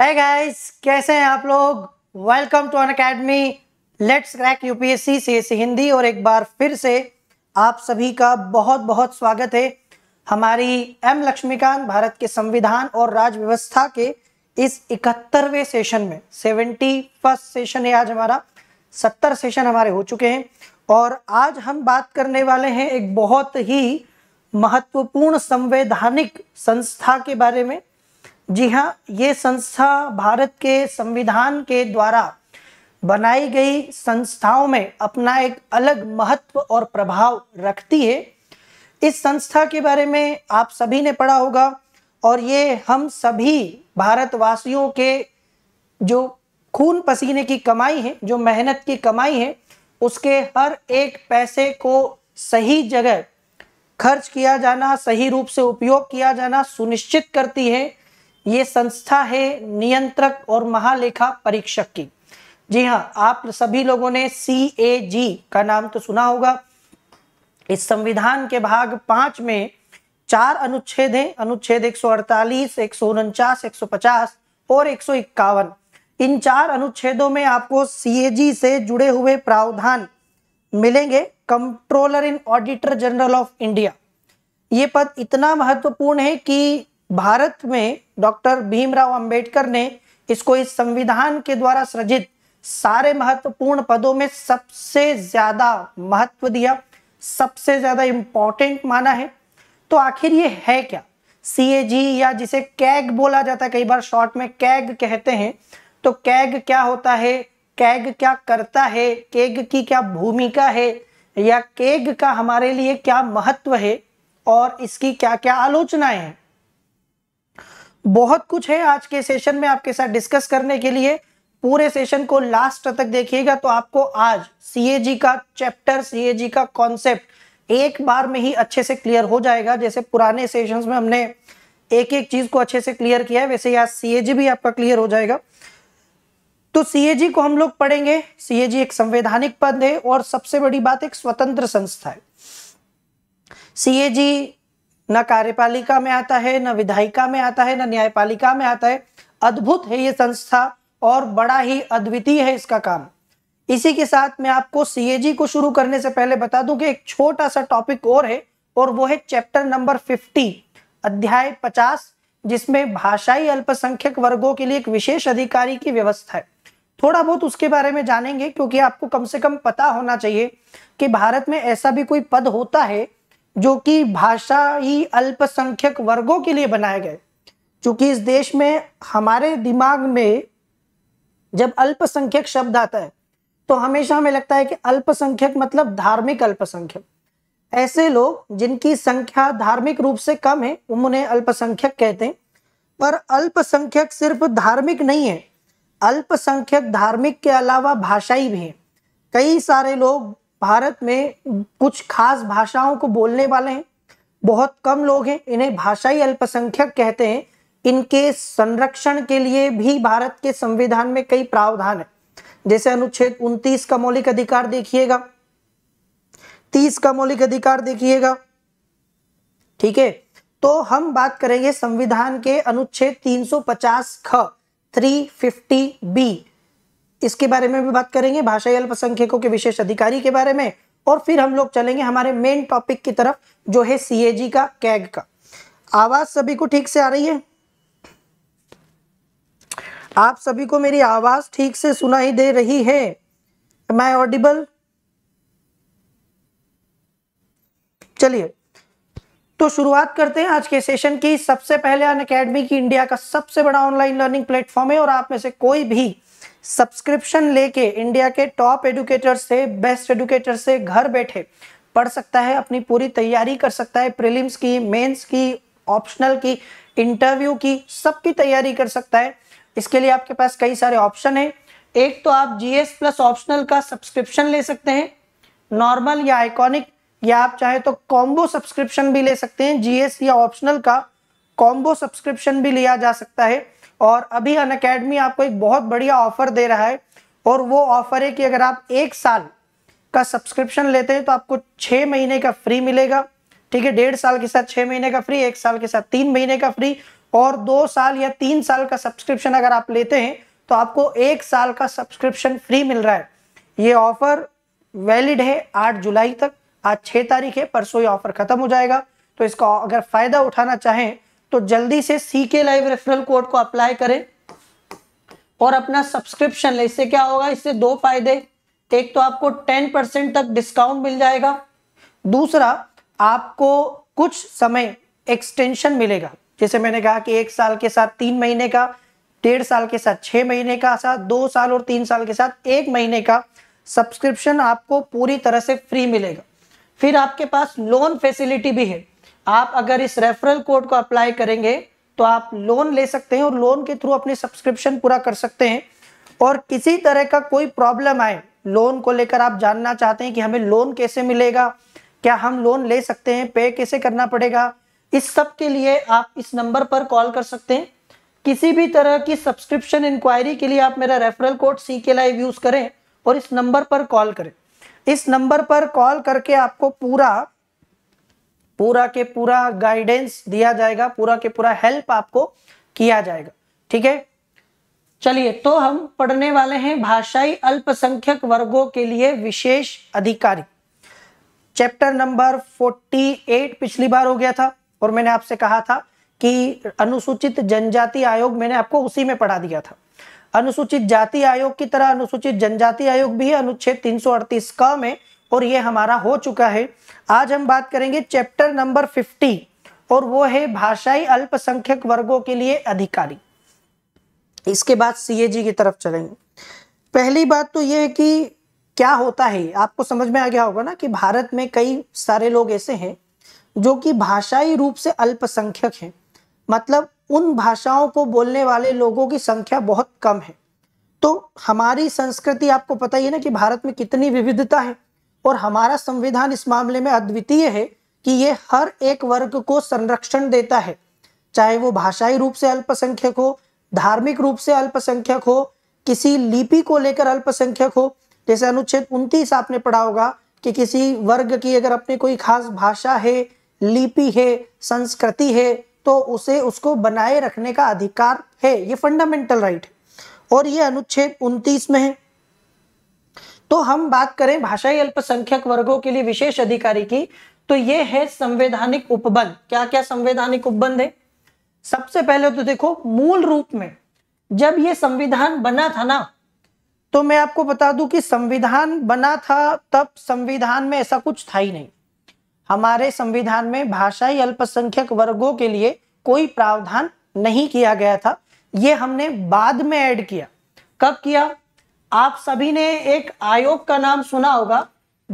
है गाइस कैसे हैं आप लोग welcome to Unacademy let's crack UPSC CSC Hindi और एक बार फिर से आप सभी का बहुत बहुत स्वागत है हमारी एम लक्ष्मीकांत भारत के संविधान और राज व्यवस्था के इस इकहत्तरवें सेशन में सेवेंटी फर्स्ट सेशन है आज हमारा सत्तर सेशन हमारे हो चुके हैं और आज हम बात करने वाले हैं एक बहुत ही महत्वपूर्ण संवैधानिक संस्था के बारे में जी हाँ ये संस्था भारत के संविधान के द्वारा बनाई गई संस्थाओं में अपना एक अलग महत्व और प्रभाव रखती है इस संस्था के बारे में आप सभी ने पढ़ा होगा और ये हम सभी भारतवासियों के जो खून पसीने की कमाई है जो मेहनत की कमाई है उसके हर एक पैसे को सही जगह खर्च किया जाना सही रूप से उपयोग किया जाना सुनिश्चित करती है ये संस्था है नियंत्रक और महालेखा परीक्षक की जी हाँ आप सभी लोगों ने सी ए जी का नाम तो सुना होगा इस संविधान के भाग पांच में चार अनुच्छेद हैं अनुच्छेद 148, एक सौ और एक इन चार अनुच्छेदों में आपको जी से जुड़े हुए प्रावधान मिलेंगे controller and auditor general of India ये पद इतना महत्वपूर्ण है कि भारत में डॉक्टर भीमराव अंबेडकर ने इसको इस संविधान के द्वारा सृजित सारे महत्वपूर्ण पदों में सबसे ज्यादा महत्व दिया सबसे ज्यादा इंपॉर्टेंट माना है तो आखिर ये है क्या सी या जिसे कैग बोला जाता है कई बार शॉर्ट में कैग कहते हैं तो कैग क्या होता है कैग क्या करता है केग की क्या भूमिका है या केग का हमारे लिए क्या महत्व है और इसकी क्या क्या आलोचनाएं हैं बहुत कुछ है आज के सेशन में आपके साथ डिस्कस करने के लिए पूरे सेशन को लास्ट तक देखिएगा तो आपको आज सीएजी का चैप्टर सीएजी का कॉन्सेप्ट एक बार में ही अच्छे से क्लियर हो जाएगा जैसे पुराने सेशंस में हमने एक एक चीज को अच्छे से क्लियर किया है वैसे ही आज सीएजी भी आपका क्लियर हो जाएगा तो सीएजी को हम लोग पढ़ेंगे सीएजी एक संवैधानिक पद है और सबसे बड़ी बात एक स्वतंत्र संस्था है सीएजी न कार्यपालिका में आता है न विधायिका में आता है न न्यायपालिका में आता है अद्भुत है ये संस्था और बड़ा ही अद्वितीय है इसका काम इसी के साथ मैं आपको सीएजी को शुरू करने से पहले बता दूं कि एक छोटा सा टॉपिक और है और वो है चैप्टर नंबर 50 अध्याय 50 जिसमें भाषाई अल्पसंख्यक वर्गों के लिए एक विशेष अधिकारी की व्यवस्था है थोड़ा बहुत उसके बारे में जानेंगे क्योंकि आपको कम से कम पता होना चाहिए कि भारत में ऐसा भी कोई पद होता है जो कि भाषाई अल्पसंख्यक वर्गों के लिए बनाए गए क्योंकि इस देश में हमारे दिमाग में जब अल्पसंख्यक शब्द आता है तो हमेशा हमें लगता है कि अल्पसंख्यक मतलब धार्मिक अल्पसंख्यक ऐसे लोग जिनकी संख्या धार्मिक रूप से कम है उन्हें अल्पसंख्यक कहते हैं पर अल्पसंख्यक सिर्फ धार्मिक नहीं है अल्पसंख्यक धार्मिक के अलावा भाषाई भी हैं कई सारे लोग भारत में कुछ खास भाषाओं को बोलने वाले हैं बहुत कम लोग हैं इन्हें भाषाई अल्पसंख्यक कहते हैं इनके संरक्षण के लिए भी भारत के संविधान में कई प्रावधान है जैसे अनुच्छेद 29 का मौलिक अधिकार देखिएगा 30 का मौलिक अधिकार देखिएगा ठीक है तो हम बात करेंगे संविधान के अनुच्छेद 350 ख 350 बी इसके बारे में भी बात करेंगे भाषाई अल्पसंख्यकों के विशेष अधिकारी के बारे में और फिर हम लोग चलेंगे हमारे मेन टॉपिक की तरफ जो है सीएजी का कैग का आवाज सभी को ठीक से आ रही है आप सभी को मेरी आवाज ठीक से सुनाई दे रही है मैं ऑडिबल चलिए तो शुरुआत करते हैं आज के सेशन की सबसे पहले अन अकेडमी की इंडिया का सबसे बड़ा ऑनलाइन लर्निंग प्लेटफॉर्म है और आप में से कोई भी सब्सक्रिप्शन लेके इंडिया के टॉप एडुकेटर से बेस्ट एडुकेटर से घर बैठे पढ़ सकता है अपनी पूरी तैयारी कर सकता है प्रीलिम्स की मेंस की ऑप्शनल की इंटरव्यू की सबकी तैयारी कर सकता है इसके लिए आपके पास कई सारे ऑप्शन है एक तो आप जीएस प्लस ऑप्शनल का सब्सक्रिप्शन ले सकते हैं नॉर्मल या आइकॉनिक या आप चाहे तो कॉम्बो सब्सक्रिप्शन भी ले सकते हैं जीएस या ऑप्शनल का कॉम्बो सब्सक्रिप्शन भी लिया जा सकता है और अभी अन अकेडमी आपको एक बहुत बढ़िया ऑफर दे रहा है और वो ऑफर है कि अगर आप एक साल का सब्सक्रिप्शन लेते हैं तो आपको छः महीने का फ्री मिलेगा ठीक है डेढ़ साल के साथ छः महीने का फ्री एक साल के साथ तीन महीने का फ्री और दो साल या तीन साल का सब्सक्रिप्शन अगर आप लेते हैं तो आपको एक साल का सब्सक्रिप्शन फ्री मिल रहा है ये ऑफर वैलिड है आठ जुलाई तक आज छः तारीख है परसों ये ऑफर खत्म हो जाएगा तो इसका अगर फ़ायदा उठाना चाहें तो जल्दी से C K live referral code को अप्लाई करें और अपना सब्सक्रिप्शन ले इससे क्या होगा इससे दो फायदे एक तो आपको टेन परसेंट तक डिस्काउंट मिल जाएगा दूसरा आपको कुछ समय एक्सटेंशन मिलेगा जैसे मैंने कहा कि एक साल के साथ तीन महीने का डेढ़ साल के साथ छः महीने का साथ दो साल और तीन साल के साथ एक महीने का सब्सक्रिप्शन आपको पूरी तरह से फ्री मिलेगा फिर आपके पास लोन फैसिलिटी भी है आप अगर इस रेफरल कोड को अप्लाई करेंगे तो आप लोन ले सकते हैं और लोन के थ्रू अपने सब्सक्रिप्शन पूरा कर सकते हैं और किसी तरह का कोई प्रॉब्लम आए लोन को लेकर आप जानना चाहते हैं कि हमें लोन कैसे मिलेगा क्या हम लोन ले सकते हैं पे कैसे करना पड़ेगा इस सब के लिए आप इस नंबर पर कॉल कर सकते हैं किसी भी तरह की सब्सक्रिप्शन इंक्वायरी के लिए आप मेरा रेफरल कोड सी के लाइव यूज़ करें और इस नंबर पर कॉल करें इस नंबर पर कॉल करके आपको पूरा पूरा के पूरा गाइडेंस दिया जाएगा पूरा के पूरा हेल्प आपको किया जाएगा ठीक है चलिए तो हम पढ़ने वाले हैं भाषाई अल्पसंख्यक वर्गों के लिए विशेष अधिकारी चैप्टर नंबर 48 पिछली बार हो गया था और मैंने आपसे कहा था कि अनुसूचित जनजाति आयोग मैंने आपको उसी में पढ़ा दिया था अनुसूचित जाति आयोग की तरह अनुसूचित जनजाति आयोग भी अनुच्छेद तीन अड़तीस क में और ये हमारा हो चुका है आज हम बात करेंगे चैप्टर नंबर 50 और वो है भाषाई अल्पसंख्यक वर्गों के लिए अधिकारी इसके बाद सीएजी की तरफ चलेंगे पहली बात तो ये है कि क्या होता है आपको समझ में आ गया होगा ना कि भारत में कई सारे लोग ऐसे हैं जो कि भाषाई रूप से अल्पसंख्यक हैं मतलब उन भाषाओं को बोलने वाले लोगों की संख्या बहुत कम है तो हमारी संस्कृति आपको पता ही है ना कि भारत में कितनी विविधता है और हमारा संविधान इस मामले में अद्वितीय है कि ये हर एक वर्ग को संरक्षण देता है चाहे वो भाषाई रूप से अल्पसंख्यक हो धार्मिक रूप से अल्पसंख्यक हो किसी लिपि को लेकर अल्पसंख्यक हो जैसे अनुच्छेद उनतीस आपने पढ़ा होगा कि किसी वर्ग की अगर अपने कोई खास भाषा है लिपि है संस्कृति है तो उसे उसको बनाए रखने का अधिकार है ये फंडामेंटल राइट है और ये अनुच्छेद उनतीस में है तो हम बात करें भाषाई अल्पसंख्यक वर्गों के लिए विशेष अधिकारी की तो ये है संवैधानिक उपबंध क्या क्या संवैधानिक उपबंध है सबसे पहले तो देखो मूल रूप में जब ये संविधान बना था ना तो मैं आपको बता दूं कि संविधान बना था तब संविधान में ऐसा कुछ था ही नहीं हमारे संविधान में भाषाई अल्पसंख्यक वर्गों के लिए कोई प्रावधान नहीं किया गया था ये हमने बाद में ऐड किया कब किया आप सभी ने एक आयोग का नाम सुना होगा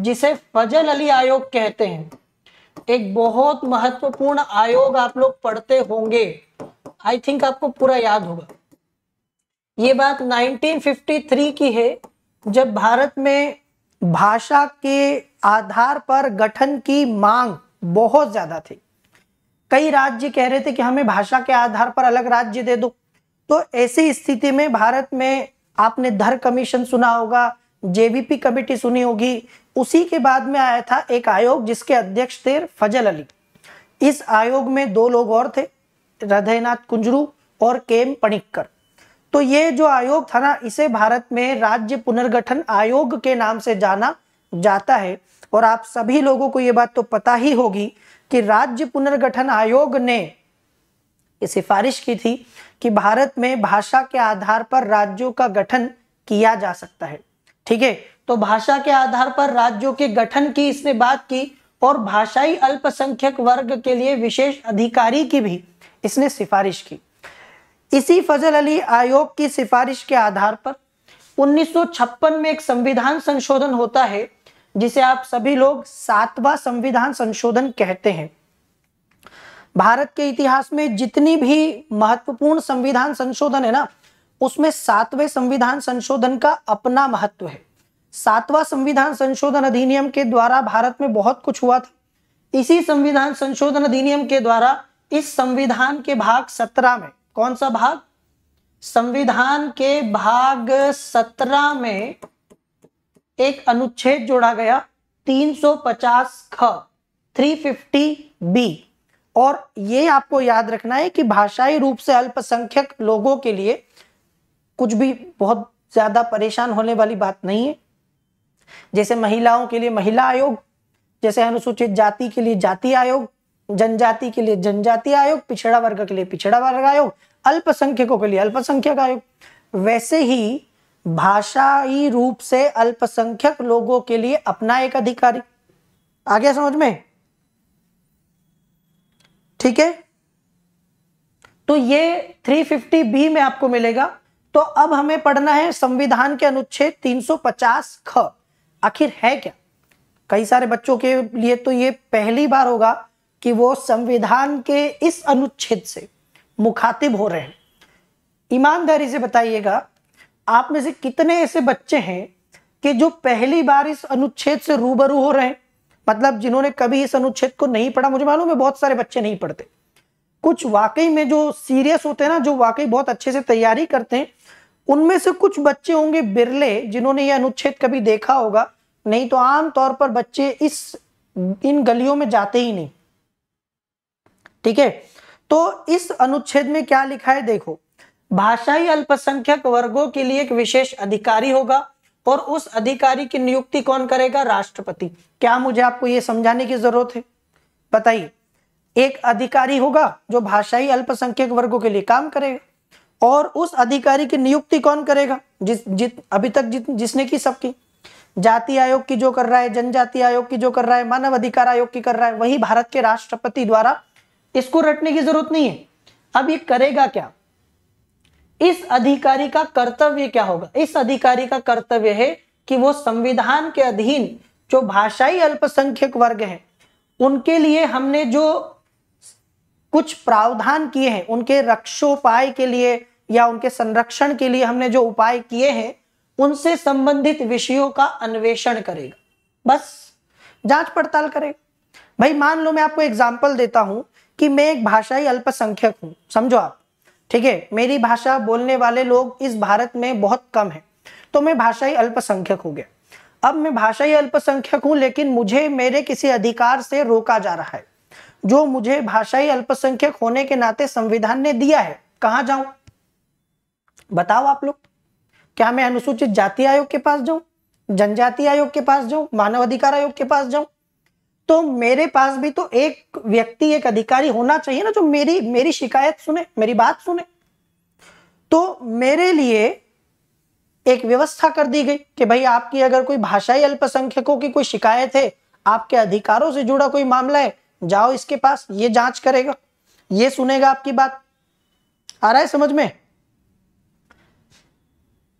जिसे फजल अली आयोग कहते हैं एक बहुत महत्वपूर्ण आयोग आप लोग पढ़ते होंगे आई थिंक आपको पूरा याद होगा ये बात 1953 की है जब भारत में भाषा के आधार पर गठन की मांग बहुत ज्यादा थी कई राज्य कह रहे थे कि हमें भाषा के आधार पर अलग राज्य दे दो तो ऐसी स्थिति में भारत में आपने धर कमीशन सुना होगा जेवीपी कमेटी सुनी होगी उसी के बाद में आया था एक आयोग जिसके अध्यक्ष थे फजल अली इस आयोग में दो लोग और थे हृदयनाथ कुंजरू और के एम पणिक्कर तो ये जो आयोग था ना इसे भारत में राज्य पुनर्गठन आयोग के नाम से जाना जाता है और आप सभी लोगों को ये बात तो पता ही होगी कि राज्य पुनर्गठन आयोग ने ये सिफारिश की थी कि भारत में भाषा के आधार पर राज्यों का गठन किया जा सकता है ठीक है तो भाषा के आधार पर राज्यों के गठन की इसने बात की और भाषाई अल्पसंख्यक वर्ग के लिए विशेष अधिकारी की भी इसने सिफारिश की इसी फजल अली आयोग की सिफारिश के आधार पर 1956 में एक संविधान संशोधन होता है जिसे आप सभी लोग सातवां संविधान संशोधन कहते हैं भारत के इतिहास में जितनी भी महत्वपूर्ण संविधान संशोधन है ना उसमें सातवें संविधान संशोधन का अपना महत्व है सातवां संविधान संशोधन अधिनियम के द्वारा भारत में बहुत कुछ हुआ था इसी संविधान संशोधन अधिनियम के द्वारा इस संविधान के भाग सत्रह में कौन सा भाग संविधान के भाग सत्रह में एक अनुच्छेद जोड़ा गया 350 ख फिफ्टी बी और ये आपको याद रखना है कि भाषाई रूप से अल्पसंख्यक लोगों के लिए कुछ भी बहुत ज्यादा परेशान होने वाली बात नहीं है जैसे महिलाओं के लिए महिला आयोग जैसे अनुसूचित जाति के लिए जाति आयोग जनजाति के लिए जनजाति आयोग पिछड़ा वर्ग के लिए पिछड़ा वर्ग आयोग अल्पसंख्यकों के लिए अल्पसंख्यक आयोग वैसे ही भाषाई रूप से अल्पसंख्यक लोगों के लिए अपना एक अधिकारी आ गया समझ में ठीक है तो ये 350 बी में आपको मिलेगा तो अब हमें पढ़ना है संविधान के अनुच्छेद 350 ख आखिर है क्या कई सारे बच्चों के लिए तो ये पहली बार होगा कि वो संविधान के इस अनुच्छेद से मुखातिब हो रहे हैं ईमानदारी से बताइएगा आप में से कितने ऐसे बच्चे हैं कि जो पहली बार इस अनुच्छेद से रूबरू हो रहे हैं मतलब जिन्होंने कभी इस अनुच्छेद को नहीं पढ़ा मुझे मालूम है बहुत सारे बच्चे नहीं पढ़ते कुछ वाकई में जो सीरियस होते हैं ना जो वाकई बहुत अच्छे से तैयारी करते हैं उनमें से कुछ बच्चे होंगे बिरले जिन्होंने ये अनुच्छेद कभी देखा होगा नहीं तो आम तौर पर बच्चे इस इन गलियों में जाते ही नहीं ठीक है तो इस अनुच्छेद में क्या लिखा है देखो भाषाई अल्पसंख्यक वर्गों के लिए एक विशेष अधिकारी होगा और उस अधिकारी की नियुक्ति कौन करेगा राष्ट्रपति क्या मुझे आपको यह समझाने की जरूरत है बताइए एक अधिकारी होगा जो भाषाई अल्पसंख्यक वर्गों के लिए काम करेगा और उस अधिकारी की नियुक्ति कौन करेगा जिस जित अभी तक जित जिसने की सबकी जाति आयोग की जो कर रहा है जनजाति आयोग की जो कर रहा है मानव अधिकार आयोग की कर रहा है वही भारत के राष्ट्रपति द्वारा इसको रटने की जरूरत नहीं है अब ये करेगा क्या इस अधिकारी का कर्तव्य क्या होगा इस अधिकारी का कर्तव्य है कि वो संविधान के अधीन जो भाषाई अल्पसंख्यक वर्ग है उनके लिए हमने जो कुछ प्रावधान किए हैं उनके रक्षोपाय के लिए या उनके संरक्षण के लिए हमने जो उपाय किए हैं उनसे संबंधित विषयों का अन्वेषण करेगा बस जांच पड़ताल करेगा भाई मान लो मैं आपको एग्जाम्पल देता हूं कि मैं एक भाषाई अल्पसंख्यक हूं समझो आप ठीक है मेरी भाषा बोलने वाले लोग इस भारत में बहुत कम है तो मैं भाषाई अल्पसंख्यक हो गया अब मैं भाषाई अल्पसंख्यक हूं लेकिन मुझे मेरे किसी अधिकार से रोका जा रहा है जो मुझे भाषाई अल्पसंख्यक होने के नाते संविधान ने दिया है कहा जाऊं बताओ आप लोग क्या मैं अनुसूचित जाति आयोग के पास जाऊं जनजाति आयोग के पास जाऊं मानव अधिकार आयोग के पास जाऊं तो मेरे पास भी तो एक व्यक्ति एक अधिकारी होना चाहिए ना जो मेरी मेरी शिकायत सुने मेरी बात सुने तो मेरे लिए एक व्यवस्था कर दी गई कि भाई आपकी अगर कोई भाषाई अल्पसंख्यकों की कोई शिकायत है आपके अधिकारों से जुड़ा कोई मामला है जाओ इसके पास ये जांच करेगा ये सुनेगा आपकी बात आ रहा है समझ में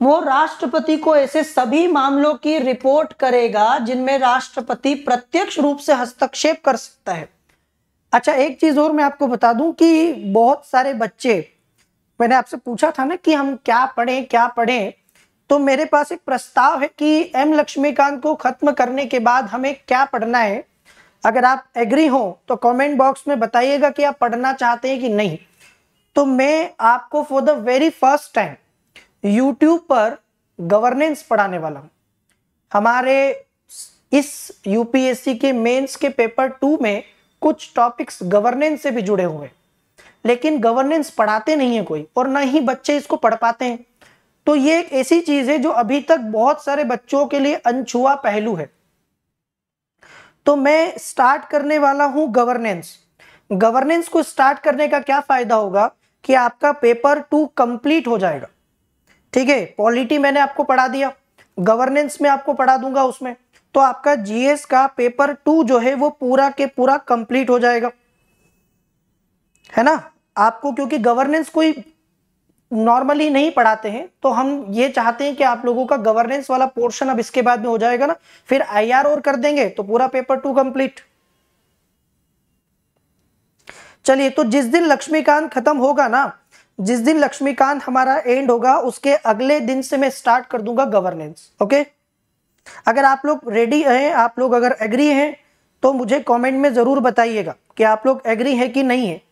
वो राष्ट्रपति को ऐसे सभी मामलों की रिपोर्ट करेगा जिनमें राष्ट्रपति प्रत्यक्ष रूप से हस्तक्षेप कर सकता है अच्छा एक चीज और मैं आपको बता दूं कि बहुत सारे बच्चे मैंने आपसे पूछा था ना कि हम क्या पढ़ें क्या पढ़ें तो मेरे पास एक प्रस्ताव है कि एम लक्ष्मीकांत को खत्म करने के बाद हमें क्या पढ़ना है अगर आप एग्री हो तो कमेंट बॉक्स में बताइएगा कि आप पढ़ना चाहते हैं कि नहीं तो मैं आपको for the very first time YouTube पर गवर्नेंस पढ़ाने वाला हूं हमारे इस यूपीएससी के मेंस के पेपर टू में कुछ टॉपिक्स गवर्नेंस से भी जुड़े हुए लेकिन गवर्नेंस पढ़ाते नहीं है कोई और ना ही बच्चे इसको पढ़ पाते हैं तो ये एक ऐसी चीज है जो अभी तक बहुत सारे बच्चों के लिए अनछुआ पहलू है तो मैं स्टार्ट करने वाला हूं गवर्नेंस गवर्नेंस को स्टार्ट करने का क्या फायदा होगा कि आपका पेपर टू कंप्लीट हो जाएगा ठीक है पॉलिटी मैंने आपको पढ़ा दिया गवर्नेंस में आपको पढ़ा दूंगा उसमें तो आपका जीएस का पेपर टू जो है वो पूरा के पूरा कंप्लीट हो जाएगा है ना आपको क्योंकि गवर्नेंस कोई नॉर्मली नहीं पढ़ाते हैं तो हम ये चाहते हैं कि आप लोगों का गवर्नेंस वाला पोर्शन अब इसके बाद में हो जाएगा ना फिर आई और कर देंगे तो पूरा पेपर टू कंप्लीट चलिए तो जिस दिन लक्ष्मीकांत खत्म होगा ना जिस दिन लक्ष्मीकांत हमारा एंड होगा उसके अगले दिन से मैं स्टार्ट कर दूंगा गवर्नेंस ओके अगर आप लोग रेडी हैं आप लोग अगर एग्री हैं तो मुझे कमेंट में ज़रूर बताइएगा कि आप लोग एग्री हैं कि नहीं है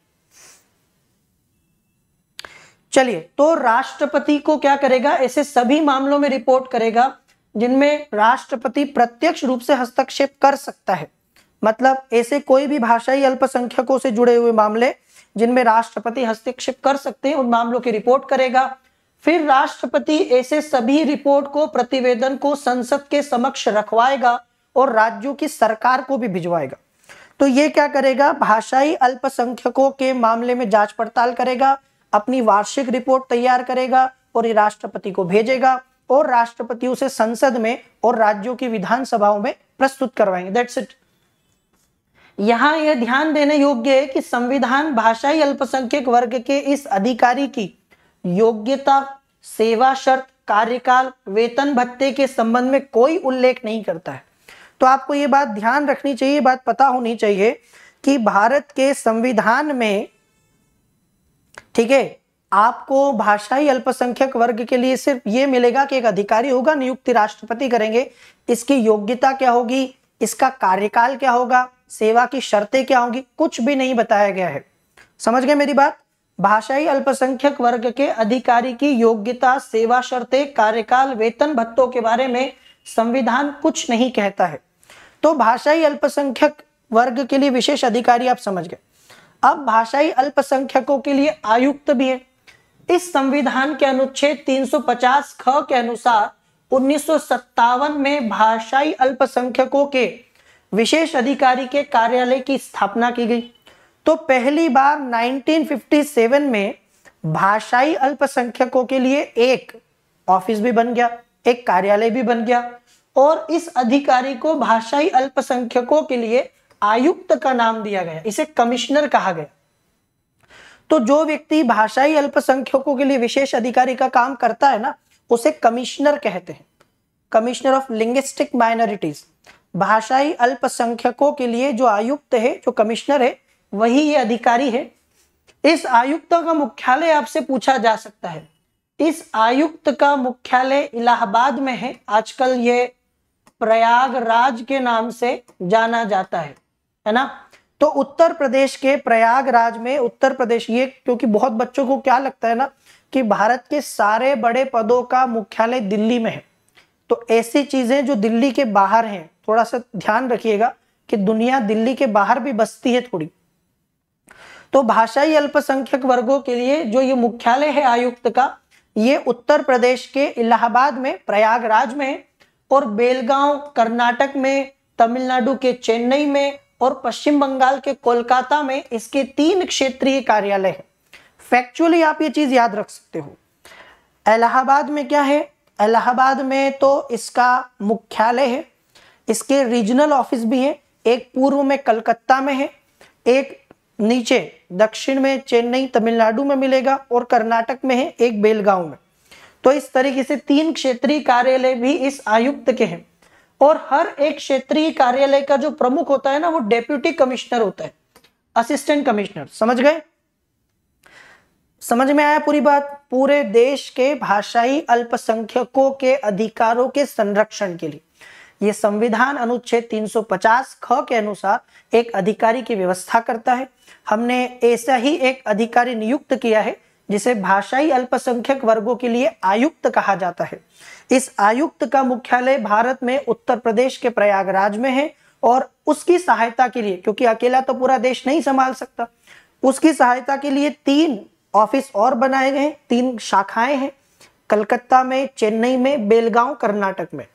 चलिए तो राष्ट्रपति को क्या करेगा ऐसे सभी मामलों में रिपोर्ट करेगा जिनमें राष्ट्रपति प्रत्यक्ष रूप से हस्तक्षेप कर सकता है मतलब ऐसे कोई भी भाषाई अल्पसंख्यकों से जुड़े हुए मामले जिनमें राष्ट्रपति हस्तक्षेप कर सकते हैं उन मामलों की रिपोर्ट करेगा फिर राष्ट्रपति ऐसे सभी रिपोर्ट को प्रतिवेदन को संसद के समक्ष रखवाएगा और राज्यों की सरकार को भी भिजवाएगा तो ये क्या करेगा भाषाई अल्पसंख्यकों के मामले में जांच पड़ताल करेगा अपनी वार्षिक रिपोर्ट तैयार करेगा और ये राष्ट्रपति को भेजेगा और राष्ट्रपति उसे संसद में और राज्यों की विधानसभाओं में प्रस्तुत करवाएंगे दैट्स इट यहां यह ध्यान देने योग्य है कि संविधान भाषाई अल्पसंख्यक वर्ग के इस अधिकारी की योग्यता सेवा शर्त कार्यकाल वेतन भत्ते के संबंध में कोई उल्लेख नहीं करता है तो आपको ये बात ध्यान रखनी चाहिए बात पता होनी चाहिए कि भारत के संविधान में ठीक है आपको भाषाई अल्पसंख्यक वर्ग के लिए सिर्फ ये मिलेगा कि एक अधिकारी होगा नियुक्ति राष्ट्रपति करेंगे इसकी योग्यता क्या होगी इसका कार्यकाल क्या होगा सेवा की शर्तें क्या होंगी कुछ भी नहीं बताया गया है समझ गए मेरी बात भाषाई अल्पसंख्यक वर्ग के अधिकारी की योग्यता सेवा शर्तें कार्यकाल वेतन भत्तों के बारे में संविधान कुछ नहीं कहता है तो भाषाई अल्पसंख्यक वर्ग के लिए विशेष अधिकारी आप समझ गए अब भाषाई अल्पसंख्यकों के लिए आयुक्त भी है इस संविधान के अनुच्छेद 350 ख के अनुसार उन्नीस में भाषाई अल्पसंख्यकों के विशेष अधिकारी के कार्यालय की स्थापना की गई तो पहली बार 1957 में भाषाई अल्पसंख्यकों के लिए एक ऑफिस भी बन गया एक कार्यालय भी बन गया और इस अधिकारी को भाषाई अल्पसंख्यकों के लिए आयुक्त का नाम दिया गया इसे कमिश्नर कहा गया तो जो व्यक्ति भाषाई अल्पसंख्यकों के लिए विशेष अधिकारी का काम करता है ना उसे कमिश्नर कहते हैं कमिश्नर ऑफ लिंग्विस्टिक माइनॉरिटीज भाषाई अल्पसंख्यकों के लिए जो आयुक्त है जो कमिश्नर है वही ये अधिकारी है इस आयुक्त का मुख्यालय आपसे पूछा जा सकता है इस आयुक्त का मुख्यालय इलाहाबाद में है आजकल ये प्रयागराज के नाम से जाना जाता है है ना तो उत्तर प्रदेश के प्रयागराज में उत्तर प्रदेश ये क्योंकि बहुत बच्चों को क्या लगता है ना कि भारत के सारे बड़े पदों का मुख्यालय दिल्ली में है तो ऐसी चीज़ें जो दिल्ली के बाहर हैं थोड़ा सा ध्यान रखिएगा कि दुनिया दिल्ली के बाहर भी बसती है थोड़ी तो भाषाई अल्पसंख्यक वर्गों के लिए जो ये मुख्यालय है आयुक्त का ये उत्तर प्रदेश के इलाहाबाद में प्रयागराज में और बेलगांव कर्नाटक में तमिलनाडु के चेन्नई में और पश्चिम बंगाल के कोलकाता में इसके तीन क्षेत्रीय कार्यालय हैं फैक्चुअली आप ये चीज याद रख सकते हो इलाहाबाद में क्या है इलाहाबाद में तो इसका मुख्यालय है इसके रीजनल ऑफिस भी हैं एक पूर्व में कलकत्ता में है एक नीचे दक्षिण में चेन्नई तमिलनाडु में मिलेगा और कर्नाटक में है एक बेलगांव में तो इस तरीके से तीन क्षेत्रीय कार्यालय भी इस आयुक्त के हैं और हर एक क्षेत्रीय कार्यालय का जो प्रमुख होता है ना वो डेप्यूटी कमिश्नर होता है असिस्टेंट कमिश्नर समझ गए समझ में आया पूरी बात पूरे देश के भाषाई अल्पसंख्यकों के अधिकारों के संरक्षण के लिए ये संविधान अनुच्छेद 350 ख के अनुसार एक अधिकारी की व्यवस्था करता है हमने ऐसा ही एक अधिकारी नियुक्त किया है जिसे भाषाई अल्पसंख्यक वर्गों के लिए आयुक्त कहा जाता है इस आयुक्त का मुख्यालय भारत में उत्तर प्रदेश के प्रयागराज में है और उसकी सहायता के लिए क्योंकि अकेला तो पूरा देश नहीं संभाल सकता उसकी सहायता के लिए तीन ऑफिस और बनाए गए तीन शाखाएं हैं कलकत्ता में चेन्नई में बेलगांव कर्नाटक में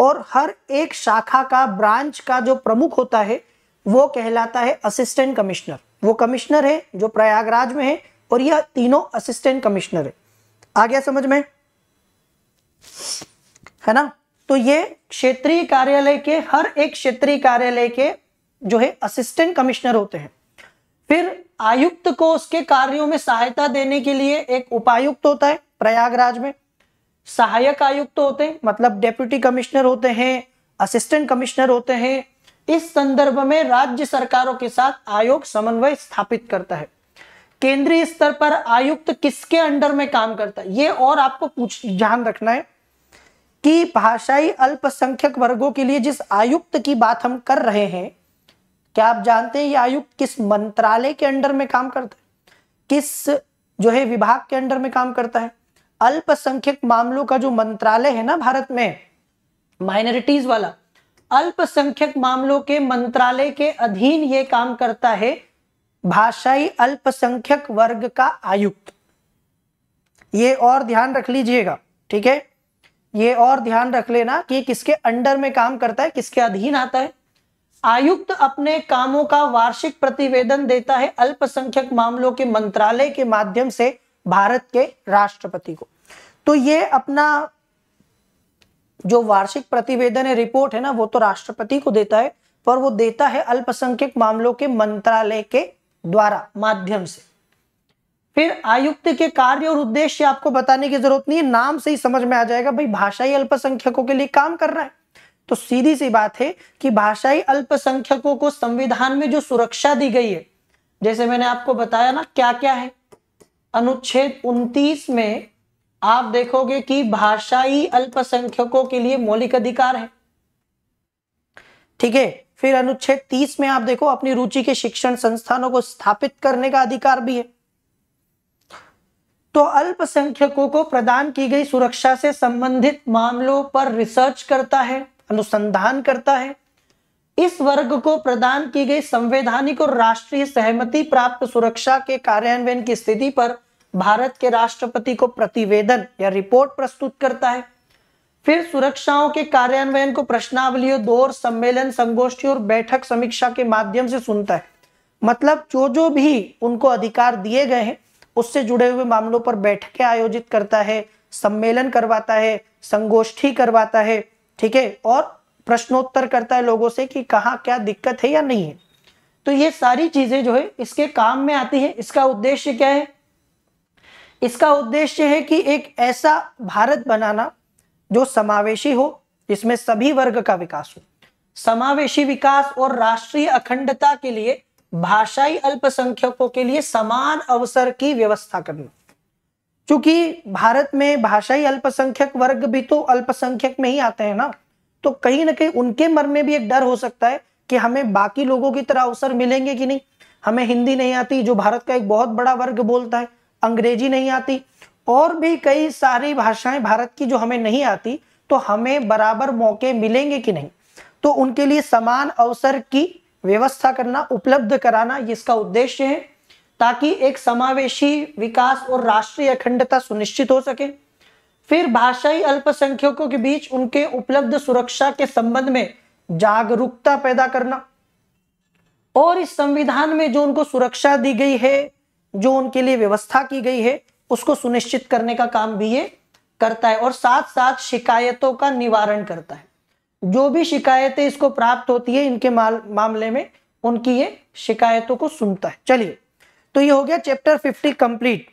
और हर एक शाखा का ब्रांच का जो प्रमुख होता है वो कहलाता है असिस्टेंट कमिश्नर वो कमिश्नर है जो प्रयागराज में है और यह तीनों असिस्टेंट कमिश्नर है आ गया समझ में है ना तो ये क्षेत्रीय कार्यालय के हर एक क्षेत्रीय कार्यालय के जो है असिस्टेंट कमिश्नर होते हैं फिर आयुक्त को उसके कार्यों में सहायता देने के लिए एक उपायुक्त होता है प्रयागराज में सहायक आयुक्त होते हैं मतलब डेप्यूटी कमिश्नर होते हैं असिस्टेंट कमिश्नर होते हैं इस संदर्भ में राज्य सरकारों के साथ आयोग समन्वय स्थापित करता है केंद्रीय स्तर पर आयुक्त किसके अंडर में काम करता है ये और आपको पूछ ध्यान रखना है कि भाषाई अल्पसंख्यक वर्गों के लिए जिस आयुक्त की बात हम कर रहे हैं क्या आप जानते हैं ये आयुक्त किस मंत्रालय के अंडर में काम करता है किस जो है विभाग के अंडर में काम करता है अल्पसंख्यक मामलों का जो मंत्रालय है ना भारत में माइनॉरिटीज वाला अल्पसंख्यक मामलों के मंत्रालय के अधीन ये काम करता है भाषाई अल्पसंख्यक वर्ग का आयुक्त ये और ध्यान रख लीजिएगा ठीक है ये और ध्यान रख लेना कि किसके अंडर में काम करता है किसके अधीन आता है आयुक्त अपने कामों का वार्षिक प्रतिवेदन देता है अल्पसंख्यक मामलों के मंत्रालय के माध्यम से भारत के राष्ट्रपति को तो ये अपना जो वार्षिक प्रतिवेदन है रिपोर्ट है ना वो तो राष्ट्रपति को देता है पर वो देता है अल्पसंख्यक मामलों के मंत्रालय के द्वारा माध्यम से फिर आयुक्त के कार्य और उद्देश्य आपको बताने की जरूरत नहीं है नाम से ही समझ में आ जाएगा भाई भाषाई अल्पसंख्यकों के लिए काम कर रहा है तो सीधी सी बात है कि भाषाई अल्पसंख्यकों को संविधान में जो सुरक्षा दी गई है जैसे मैंने आपको बताया ना क्या क्या है अनुच्छेद 29 में आप देखोगे कि भाषाई अल्पसंख्यकों के लिए मौलिक अधिकार है ठीक है फिर अनुच्छेद 30 में आप देखो अपनी रुचि के शिक्षण संस्थानों को स्थापित करने का अधिकार भी है तो अल्पसंख्यकों को प्रदान की गई सुरक्षा से संबंधित मामलों पर रिसर्च करता है अनुसंधान करता है इस वर्ग को प्रदान की गई संवैधानिक और राष्ट्रीय सहमति प्राप्त सुरक्षा के कार्यान्वयन की स्थिति पर भारत के राष्ट्रपति को प्रतिवेदन या रिपोर्ट प्रस्तुत करता है फिर सुरक्षाओं के कार्यान्वयन को प्रश्नावलियों दौर सम्मेलन संगोष्ठी और बैठक समीक्षा के माध्यम से सुनता है मतलब जो जो भी उनको अधिकार दिए गए हैं उससे जुड़े हुए मामलों पर बैठकें आयोजित करता है सम्मेलन करवाता है संगोष्ठी करवाता है ठीक है और प्रश्नोत्तर करता है लोगों से कि कहा क्या दिक्कत है या नहीं है तो ये सारी चीजें जो है इसके काम में आती है इसका उद्देश्य क्या है इसका उद्देश्य है कि एक ऐसा भारत बनाना जो समावेशी हो जिसमें सभी वर्ग का विकास हो समावेशी विकास और राष्ट्रीय अखंडता के लिए भाषाई अल्पसंख्यकों के लिए समान अवसर की व्यवस्था करना क्योंकि भारत में भाषाई अल्पसंख्यक वर्ग भी तो अल्पसंख्यक में ही आते हैं ना तो कहीं ना कहीं उनके मन में भी एक डर हो सकता है कि हमें बाकी लोगों की तरह अवसर मिलेंगे कि नहीं हमें हिंदी नहीं आती जो भारत का एक बहुत बड़ा वर्ग बोलता है अंग्रेजी नहीं आती और भी कई सारी भाषाएं भारत की जो हमें नहीं आती तो हमें बराबर मौके मिलेंगे कि नहीं तो उनके लिए समान अवसर की व्यवस्था करना उपलब्ध कराना इसका उद्देश्य है ताकि एक समावेशी विकास और राष्ट्रीय अखंडता सुनिश्चित हो सके फिर भाषाई अल्पसंख्यकों के बीच उनके उपलब्ध सुरक्षा के संबंध में जागरूकता पैदा करना और इस संविधान में जो उनको सुरक्षा दी गई है जो उनके लिए व्यवस्था की गई है उसको सुनिश्चित करने का काम भी ये करता है और साथ साथ शिकायतों का निवारण करता है जो भी शिकायतें इसको प्राप्त होती है इनके मामले में उनकी ये शिकायतों को सुनता है चलिए तो ये हो गया चैप्टर फिफ्टी कंप्लीट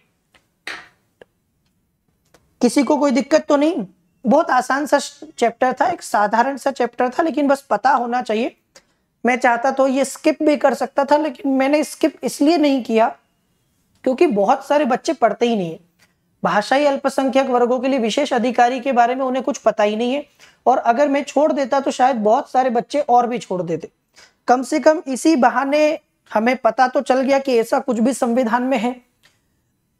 किसी को कोई दिक्कत तो नहीं बहुत आसान सा चैप्टर था एक साधारण सा चैप्टर था लेकिन बस पता होना चाहिए मैं चाहता तो ये स्किप भी कर सकता था लेकिन मैंने स्किप इसलिए नहीं किया क्योंकि बहुत सारे बच्चे पढ़ते ही नहीं है भाषाई अल्पसंख्यक वर्गों के लिए विशेष अधिकारी के बारे में उन्हें कुछ पता ही नहीं है और अगर मैं छोड़ देता तो शायद बहुत सारे बच्चे और भी छोड़ देते कम से कम इसी बहाने हमें पता तो चल गया कि ऐसा कुछ भी संविधान में है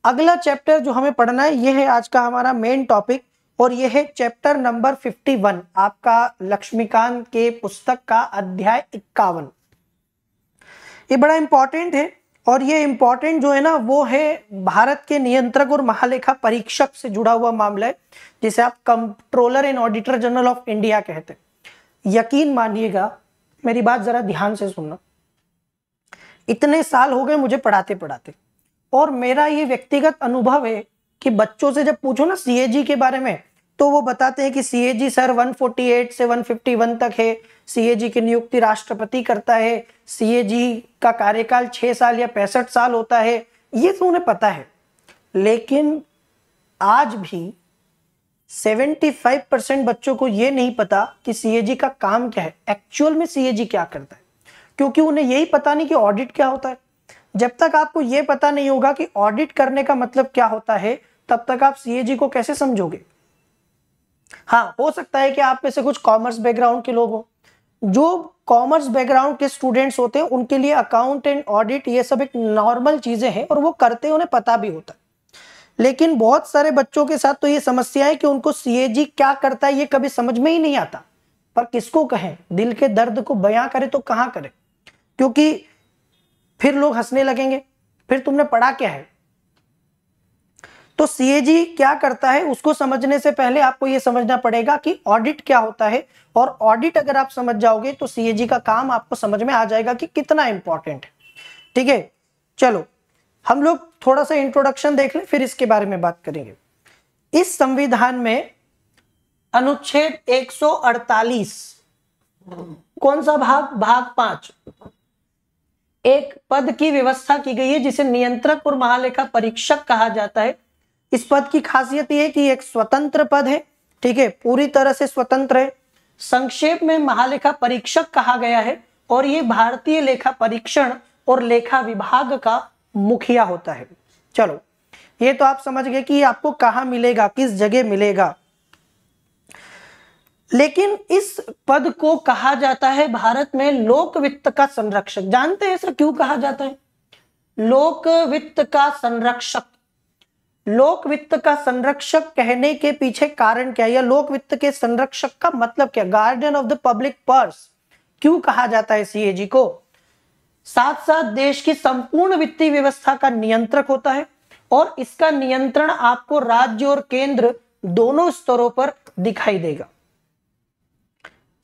अगला चैप्टर जो हमें पढ़ना है यह है आज का हमारा मेन टॉपिक और यह है चैप्टर नंबर 51 आपका लक्ष्मीकांत के पुस्तक का अध्याय इक्यावन ये बड़ा इंपॉर्टेंट है और ये इंपॉर्टेंट जो है ना वो है भारत के नियंत्रक और महालेखा परीक्षक से जुड़ा हुआ मामला है जिसे आप controller and auditor general of India कहते हैं यकीन मानिएगा मेरी बात जरा ध्यान से सुनना इतने साल हो गए मुझे पढ़ाते पढ़ाते और मेरा ये व्यक्तिगत अनुभव है कि बच्चों से जब पूछो ना सी के बारे में तो वो बताते हैं कि सी सर 148 से 151 तक है सी की नियुक्ति राष्ट्रपति करता है सी का कार्यकाल छः साल या पैंसठ साल होता है ये तो उन्हें पता है लेकिन आज भी 75 परसेंट बच्चों को ये नहीं पता कि सी का काम क्या है एक्चुअल में सी क्या करता है क्योंकि उन्हें यही पता नहीं कि ऑडिट क्या होता है जब तक आपको ये पता नहीं होगा कि ऑडिट करने का मतलब क्या होता है तब तक आप सीएजी को कैसे समझोगे हाँ हो सकता है कि आप में से कुछ कॉमर्स बैकग्राउंड के लोग हो जो कॉमर्स बैकग्राउंड के स्टूडेंट्स होते हैं उनके लिए अकाउंट एंड ऑडिट ये सब एक नॉर्मल चीजें हैं और वो करते हैं उन्हें पता भी होता है लेकिन बहुत सारे बच्चों के साथ तो ये समस्या है कि उनको सीएजी क्या करता है ये कभी समझ में ही नहीं आता पर किसको कहें दिल के दर्द को बयां करे तो कहाँ करें क्योंकि फिर लोग हंसने लगेंगे फिर तुमने पढ़ा क्या है तो सीएजी क्या करता है उसको समझने से पहले आपको यह समझना पड़ेगा कि ऑडिट क्या होता है और ऑडिट अगर आप समझ जाओगे तो सीएजी का काम आपको समझ में आ जाएगा कि कितना इंपॉर्टेंट है ठीक है चलो हम लोग थोड़ा सा इंट्रोडक्शन देख लें फिर इसके बारे में बात करेंगे इस संविधान में अनुच्छेद 148 कौन सा भाग भाग पांच एक पद की व्यवस्था की गई है जिसे नियंत्रक और महालेखा परीक्षक कहा जाता है इस पद की खासियत यह है कि एक स्वतंत्र पद है ठीक है पूरी तरह से स्वतंत्र है संक्षेप में महालेखा परीक्षक कहा गया है और ये भारतीय लेखा परीक्षण और लेखा विभाग का मुखिया होता है चलो ये तो आप समझ गए कि आपको कहाँ मिलेगा किस जगह मिलेगा लेकिन इस पद को कहा जाता है भारत में लोक वित्त का संरक्षक जानते हैं ऐसा क्यों कहा जाता है लोक वित्त का संरक्षक लोक वित्त का संरक्षक कहने के पीछे कारण क्या या लोक वित्त के संरक्षक का मतलब क्या guardian of the public purse क्यों कहा जाता है सीएजी को साथ साथ देश की संपूर्ण वित्तीय व्यवस्था का नियंत्रक होता है और इसका नियंत्रण आपको राज्य और केंद्र दोनों स्तरों पर दिखाई देगा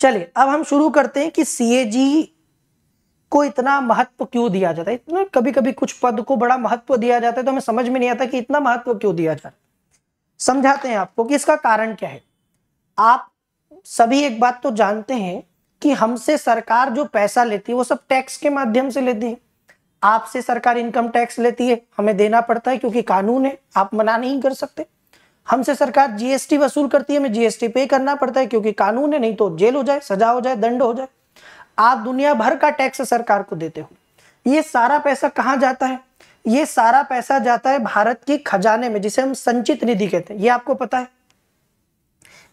चलिए अब हम शुरू करते हैं कि सी को इतना महत्व क्यों दिया जाता है इतना कभी कभी कुछ पद को बड़ा महत्व दिया जाता है तो हमें समझ में नहीं आता कि इतना महत्व क्यों दिया जाता है समझाते हैं आपको कि इसका कारण क्या है आप सभी एक बात तो जानते हैं कि हमसे सरकार जो पैसा लेती है वो सब टैक्स के माध्यम से लेती है आपसे सरकार इनकम टैक्स लेती है हमें देना पड़ता है क्योंकि कानून है आप मना नहीं कर सकते हमसे सरकार जीएसटी वसूल करती है हमें जीएसटी पे करना पड़ता है क्योंकि कानून है नहीं तो जेल हो जाए सजा हो जाए दंड हो जाए आप दुनिया भर का टैक्स सरकार को देते हो ये सारा पैसा कहाँ जाता है ये सारा पैसा जाता है भारत की खजाने में जिसे हम संचित निधि कहते हैं ये आपको पता है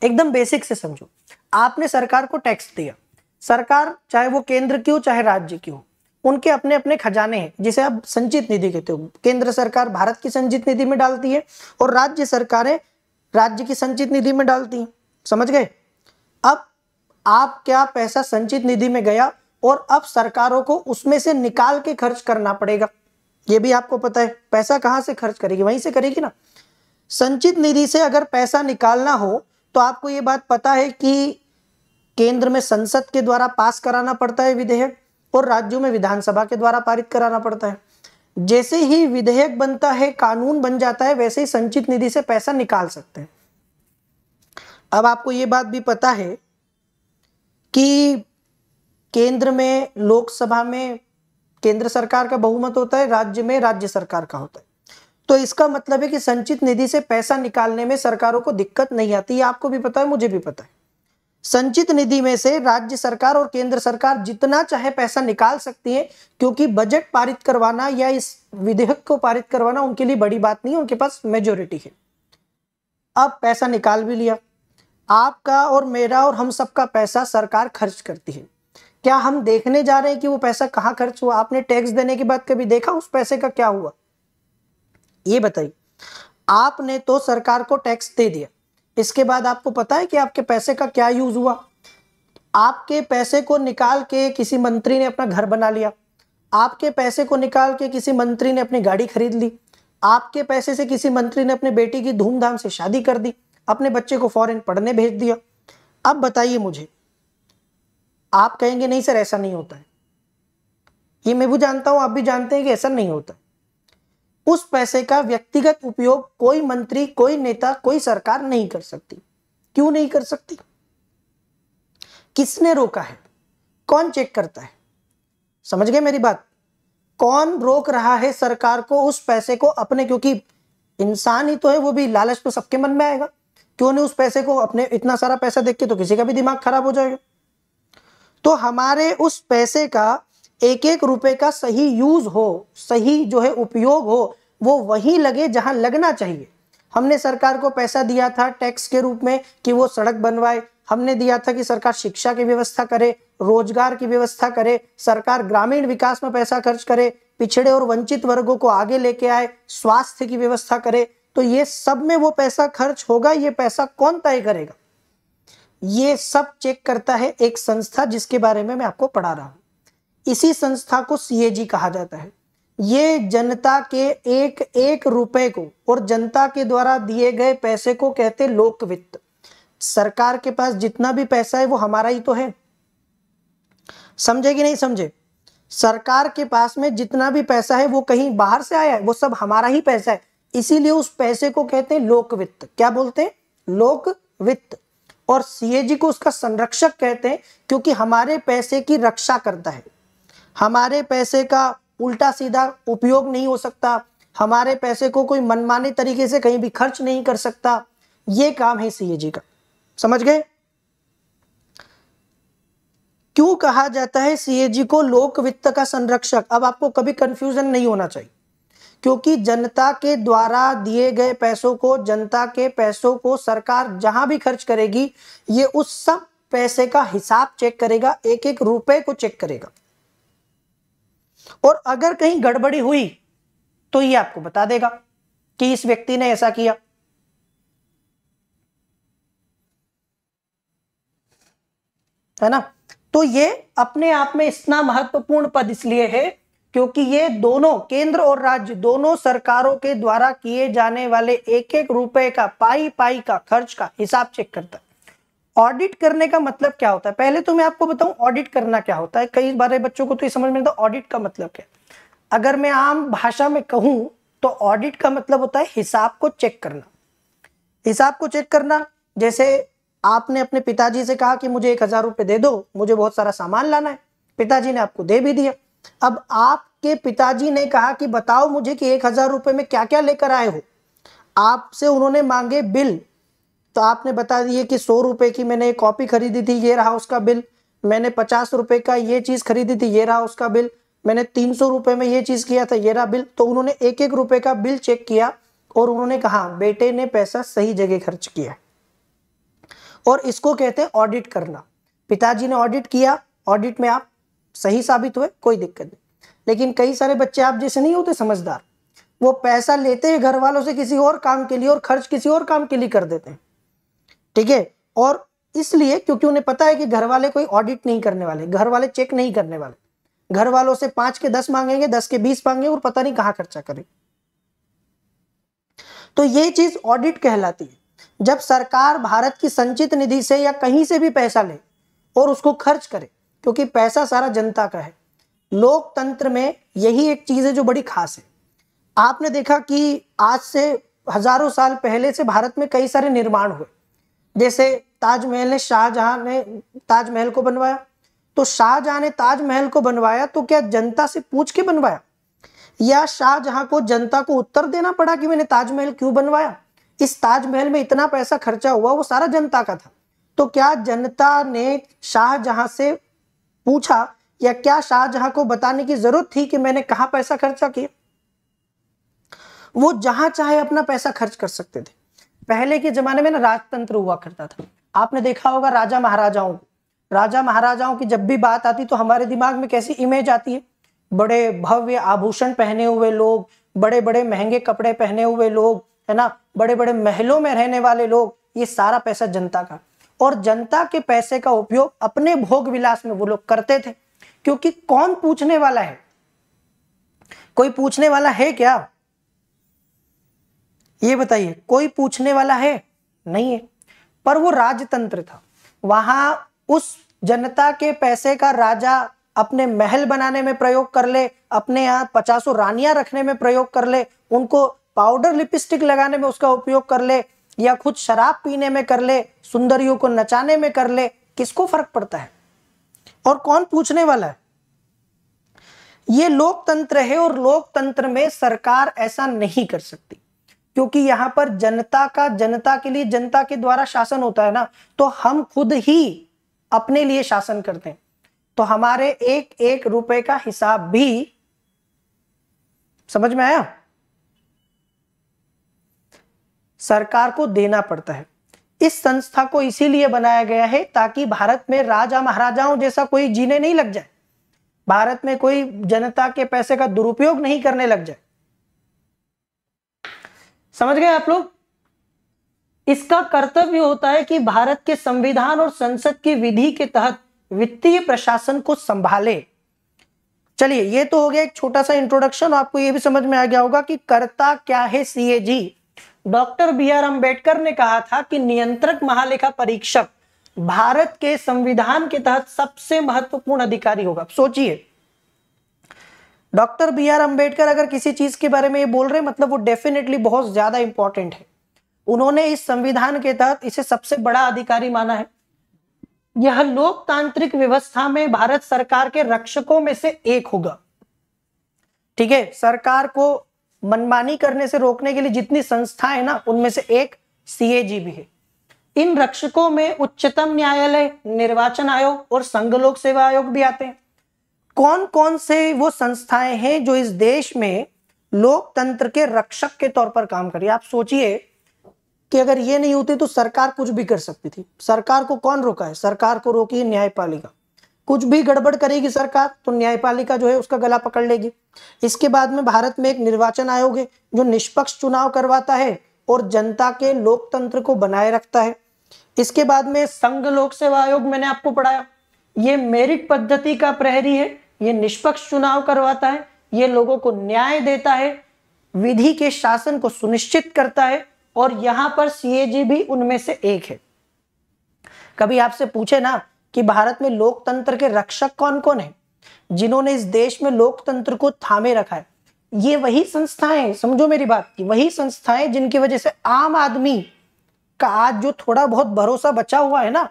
एकदम बेसिक से समझो आपने सरकार को टैक्स दिया सरकार चाहे वो केंद्र की हो चाहे राज्य की हो उनके अपने अपने खजाने हैं जिसे आप संचित निधि कहते हो केंद्र सरकार भारत की संचित निधि में डालती है और राज्य सरकारें राज्य की संचित निधि में डालती हैं समझ गए अब आप क्या पैसा संचित निधि में गया और अब सरकारों को उसमें से निकाल के खर्च करना पड़ेगा ये भी आपको पता है पैसा कहां से खर्च करेगी वहीं से करेगी ना संचित निधि से अगर पैसा निकालना हो तो आपको ये बात पता है कि केंद्र में संसद के द्वारा पास कराना पड़ता है विधेयक और राज्यों में विधानसभा के द्वारा पारित कराना पड़ता है जैसे ही विधेयक बनता है कानून बन जाता है वैसे ही संचित निधि से पैसा निकाल सकते हैं अब आपको ये बात भी पता है कि केंद्र में लोकसभा में केंद्र सरकार का बहुमत होता है राज्य में राज्य सरकार का होता है तो इसका मतलब है कि संचित निधि से पैसा निकालने में सरकारों को दिक्कत नहीं आती ये आपको भी पता है मुझे भी पता है संचित निधि में से राज्य सरकार और केंद्र सरकार जितना चाहे पैसा निकाल सकती है क्योंकि बजट पारित करवाना या इस विधेयक को पारित करवाना उनके लिए बड़ी बात नहीं है उनके पास मेजोरिटी है अब पैसा निकाल भी लिया आपका और मेरा और हम सबका पैसा सरकार खर्च करती है क्या हम देखने जा रहे हैं कि वो पैसा कहाँ खर्च हुआ आपने टैक्स देने के बाद कभी देखा उस पैसे का क्या हुआ ये बताइए आपने तो सरकार को टैक्स दे दिया इसके बाद आपको पता है कि आपके पैसे का क्या यूज हुआ आपके पैसे को निकाल के किसी मंत्री ने अपना घर बना लिया आपके पैसे को निकाल के किसी मंत्री ने अपनी गाड़ी खरीद ली आपके पैसे से किसी मंत्री ने अपने बेटी की धूमधाम से शादी कर दी अपने बच्चे को फॉरेन पढ़ने भेज दिया अब बताइए मुझे आप कहेंगे नहीं सर ऐसा नहीं होता है ये मैं भी जानता हूं आप भी जानते हैं कि ऐसा नहीं होता है उस पैसे का व्यक्तिगत उपयोग कोई मंत्री कोई नेता कोई सरकार नहीं कर सकती क्यों नहीं कर सकती किसने रोका है कौन चेक करता है समझ गए मेरी बात कौन रोक रहा है सरकार को उस पैसे को अपने क्योंकि इंसान ही तो है वो भी लालच तो सबके मन में आएगा क्यों नहीं उस पैसे को अपने इतना सारा पैसा देख के तो किसी का भी दिमाग खराब हो जाएगा तो हमारे उस पैसे का एक एक रुपए का सही यूज हो सही जो है उपयोग हो वो वहीं लगे जहां लगना चाहिए हमने सरकार को पैसा दिया था टैक्स के रूप में कि वो सड़क बनवाए हमने दिया था कि सरकार शिक्षा की व्यवस्था करे रोजगार की व्यवस्था करे सरकार ग्रामीण विकास में पैसा खर्च करे पिछड़े और वंचित वर्गों को आगे लेके आए स्वास्थ्य की व्यवस्था करे तो ये सब में वो पैसा खर्च होगा ये पैसा कौन तय करेगा ये सब चेक करता है एक संस्था जिसके बारे में मैं आपको पढ़ा रहा हूं इसी संस्था को सीएजी कहा जाता है ये जनता के एक एक रुपए को और जनता के द्वारा दिए गए पैसे को कहते लोक वित्त सरकार के पास जितना भी पैसा है वो हमारा ही तो है समझे कि नहीं समझे सरकार के पास में जितना भी पैसा है वो कहीं बाहर से आया है वो सब हमारा ही पैसा है इसीलिए उस पैसे को कहते हैं लोक वित्त क्या बोलते हैं लोक वित्त और सीएजी को उसका संरक्षक कहते हैं क्योंकि हमारे पैसे की रक्षा करता है हमारे पैसे का उल्टा सीधा उपयोग नहीं हो सकता हमारे पैसे को कोई मनमाने तरीके से कहीं भी खर्च नहीं कर सकता ये काम है सीएजी का समझ गए क्यों कहा जाता है सीएजी को लोक वित्त का संरक्षक अब आपको कभी कंफ्यूजन नहीं होना चाहिए क्योंकि जनता के द्वारा दिए गए पैसों को जनता के पैसों को सरकार जहां भी खर्च करेगी ये उस सब पैसे का हिसाब चेक करेगा एक एक रुपए को चेक करेगा और अगर कहीं गड़बड़ी हुई तो ये आपको बता देगा कि इस व्यक्ति ने ऐसा किया है ना तो ये अपने आप में इतना महत्वपूर्ण पद इसलिए है क्योंकि ये दोनों केंद्र और राज्य दोनों सरकारों के द्वारा किए जाने वाले एक एक रुपए का पाई पाई का खर्च का हिसाब चेक करता है ऑडिट करने का मतलब क्या होता है पहले तो मैं आपको बताऊं ऑडिट करना क्या होता है कई बार बच्चों को तो ये समझ में आता ऑडिट का मतलब क्या अगर मैं आम भाषा में कहूं तो ऑडिट का मतलब होता है हिसाब को चेक करना हिसाब को चेक करना जैसे आपने अपने पिताजी से कहा कि मुझे एक हजार रुपये दे दो मुझे बहुत सारा सामान लाना है पिताजी ने आपको दे भी दिया अब आपके पिताजी ने कहा कि बताओ मुझे कि एक हजार रुपये में क्या क्या लेकर आए हो आपसे उन्होंने मांगे बिल तो आपने बता दिए कि सौ रुपये की मैंने एक कॉपी खरीदी थी ये रहा उसका बिल मैंने पचास रुपये का ये चीज़ खरीदी थी ये रहा उसका बिल मैंने तीन सौ रुपये में ये चीज़ किया था ये रहा बिल तो उन्होंने एक एक रुपये का बिल चेक किया और उन्होंने कहा बेटे ने पैसा सही जगह खर्च किया और इसको कहते हैं ऑडिट करना पिताजी ने ऑडिट किया ऑडिट में आप सही साबित हुए कोई दिक्कत नहीं लेकिन कई सारे बच्चे आप जैसे नहीं होते समझदार वो पैसा लेते हैं घर वालों से किसी और काम के लिए और खर्च किसी और काम के लिए कर देते हैं ठीक है और इसलिए क्योंकि उन्हें पता है कि घर वाले कोई ऑडिट नहीं करने वाले घर वाले चेक नहीं करने वाले घर वालों से पांच के दस मांगेंगे दस के बीस मांगेंगे और पता नहीं कहां खर्चा करें तो ये चीज ऑडिट कहलाती है जब सरकार भारत की संचित निधि से या कहीं से भी पैसा ले और उसको खर्च करे क्योंकि पैसा सारा जनता का है लोकतंत्र में यही एक चीज है जो बड़ी खास है आपने देखा कि आज से हजारों साल पहले से भारत में कई सारे निर्माण हुए जैसे ताजमहल ने शाहजहां ने ताजमहल को बनवाया तो शाहजहां ने ताजमहल को बनवाया तो क्या जनता से पूछ के बनवाया या शाहजहां को जनता को उत्तर देना पड़ा कि मैंने ताजमहल क्यों बनवाया इस ताजमहल में इतना पैसा खर्चा हुआ वो सारा जनता का था तो क्या जनता ने शाहजहां से पूछा या क्या शाहजहां को बताने की जरूरत थी कि मैंने कहा पैसा खर्चा किया वो जहां चाहे अपना पैसा खर्च कर सकते थे पहले के जमाने में ना राजतंत्र हुआ करता था आपने देखा होगा राजा महाराजाओं राजा महाराजाओं की जब भी बात आती तो हमारे दिमाग में कैसी इमेज आती है बड़े भव्य आभूषण पहने हुए लोग बड़े बड़े महंगे कपड़े पहने हुए लोग है ना बड़े बड़े महलों में रहने वाले लोग ये सारा पैसा जनता का और जनता के पैसे का उपयोग अपने भोग विलास में वो लोग करते थे क्योंकि कौन पूछने वाला है कोई पूछने वाला है क्या ये बताइए कोई पूछने वाला है नहीं है पर वो राजतंत्र था वहां उस जनता के पैसे का राजा अपने महल बनाने में प्रयोग कर ले अपने यहाँ पचासो रानियां रखने में प्रयोग कर ले उनको पाउडर लिपस्टिक लगाने में उसका उपयोग कर ले या खुद शराब पीने में कर ले सुंदरियों को नचाने में कर ले किसको फर्क पड़ता है और कौन पूछने वाला है ये लोकतंत्र है और लोकतंत्र में सरकार ऐसा नहीं कर सकती क्योंकि यहाँ पर जनता का जनता के लिए जनता के द्वारा शासन होता है ना तो हम खुद ही अपने लिए शासन करते हैं तो हमारे एक एक रुपए का हिसाब भी समझ में आया सरकार को देना पड़ता है इस संस्था को इसीलिए बनाया गया है ताकि भारत में राजा महाराजाओं जैसा कोई जीने नहीं लग जाए भारत में कोई जनता के पैसे का दुरुपयोग नहीं करने लग जाए समझ गए आप लोग इसका कर्तव्य होता है कि भारत के संविधान और संसद की विधि के तहत वित्तीय प्रशासन को संभाले चलिए ये तो हो गया एक छोटा सा इंट्रोडक्शन आपको ये भी समझ में आ गया होगा कि कर्ता क्या है CAG doctor B R Ambedkar ने कहा था कि नियंत्रक महालेखा परीक्षक भारत के संविधान के तहत सबसे महत्वपूर्ण अधिकारी होगा सोचिए डॉक्टर बी आर अम्बेडकर अगर किसी चीज के बारे में ये बोल रहे हैं मतलब वो डेफिनेटली बहुत ज्यादा इंपॉर्टेंट है उन्होंने इस संविधान के तहत इसे सबसे बड़ा अधिकारी माना है यह लोकतांत्रिक व्यवस्था में भारत सरकार के रक्षकों में से एक होगा ठीक है सरकार को मनमानी करने से रोकने के लिए जितनी संस्था है ना उनमें से एक सीएजी भी है इन रक्षकों में उच्चतम न्यायालय निर्वाचन आयोग और संघ लोक सेवा आयोग भी आते हैं कौन कौन से वो संस्थाएं हैं जो इस देश में लोकतंत्र के रक्षक के तौर पर काम करिए आप सोचिए कि अगर ये नहीं होती तो सरकार कुछ भी कर सकती थी सरकार को कौन रोका है सरकार को रोकी है न्यायपालिका कुछ भी गड़बड़ करेगी सरकार तो न्यायपालिका जो है उसका गला पकड़ लेगी इसके बाद में भारत में एक निर्वाचन आयोग है जो निष्पक्ष चुनाव करवाता है और जनता के लोकतंत्र को बनाए रखता है इसके बाद में संघ लोक सेवा आयोग मैंने आपको पढ़ाया ये मेरिट पद्धति का प्रहरी है ये निष्पक्ष चुनाव करवाता है ये लोगों को न्याय देता है विधि के शासन को सुनिश्चित करता है और यहाँ पर सीएजी भी उनमें से एक है कभी आपसे पूछे ना कि भारत में लोकतंत्र के रक्षक कौन कौन है जिन्होंने इस देश में लोकतंत्र को थामे रखा है ये वही संस्थाएं समझो मेरी बात की वही संस्थाएं जिनकी वजह से आम आदमी का आज जो थोड़ा बहुत भरोसा बचा हुआ है ना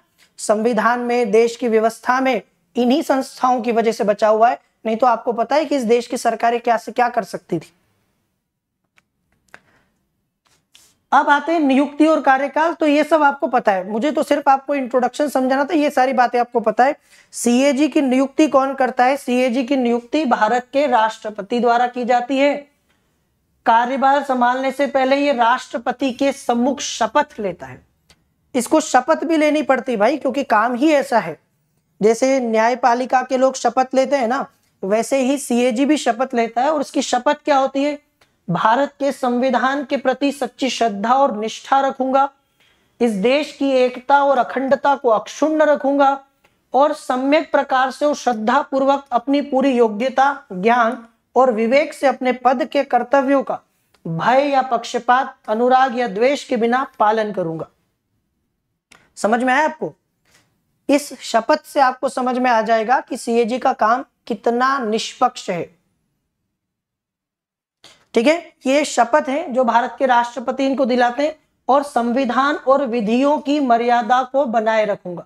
संविधान में देश की व्यवस्था में इन्हीं संस्थाओं की वजह से बचा हुआ है नहीं तो आपको पता है कि इस देश की सरकारें क्या से क्या कर सकती थी अब आते हैं नियुक्ति और कार्यकाल तो ये सब आपको पता है मुझे तो सिर्फ आपको इंट्रोडक्शन समझाना था ये सारी बातें आपको पता है सीएजी की नियुक्ति कौन करता है सीएजी की नियुक्ति भारत के राष्ट्रपति द्वारा की जाती है कार्यभार संभालने से पहले ये राष्ट्रपति के सम्मुख शपथ लेता है इसको शपथ भी लेनी पड़ती भाई क्योंकि काम ही ऐसा है जैसे न्यायपालिका के लोग शपथ लेते हैं ना वैसे ही सीएजी भी शपथ लेता है और उसकी शपथ क्या होती है भारत के संविधान के प्रति सच्ची श्रद्धा और निष्ठा रखूंगा इस देश की एकता और अखंडता को अक्षुण्ण रखूंगा और सम्यक प्रकार से और श्रद्धा पूर्वक अपनी पूरी योग्यता ज्ञान और विवेक से अपने पद के कर्तव्यों का भय या पक्षपात अनुराग या द्वेष के बिना पालन करूंगा समझ में आया आपको इस शपथ से आपको समझ में आ जाएगा कि सीएजी का काम कितना निष्पक्ष है ठीक है ये शपथ है जो भारत के राष्ट्रपति इनको दिलाते हैं और संविधान और विधियों की मर्यादा को बनाए रखूंगा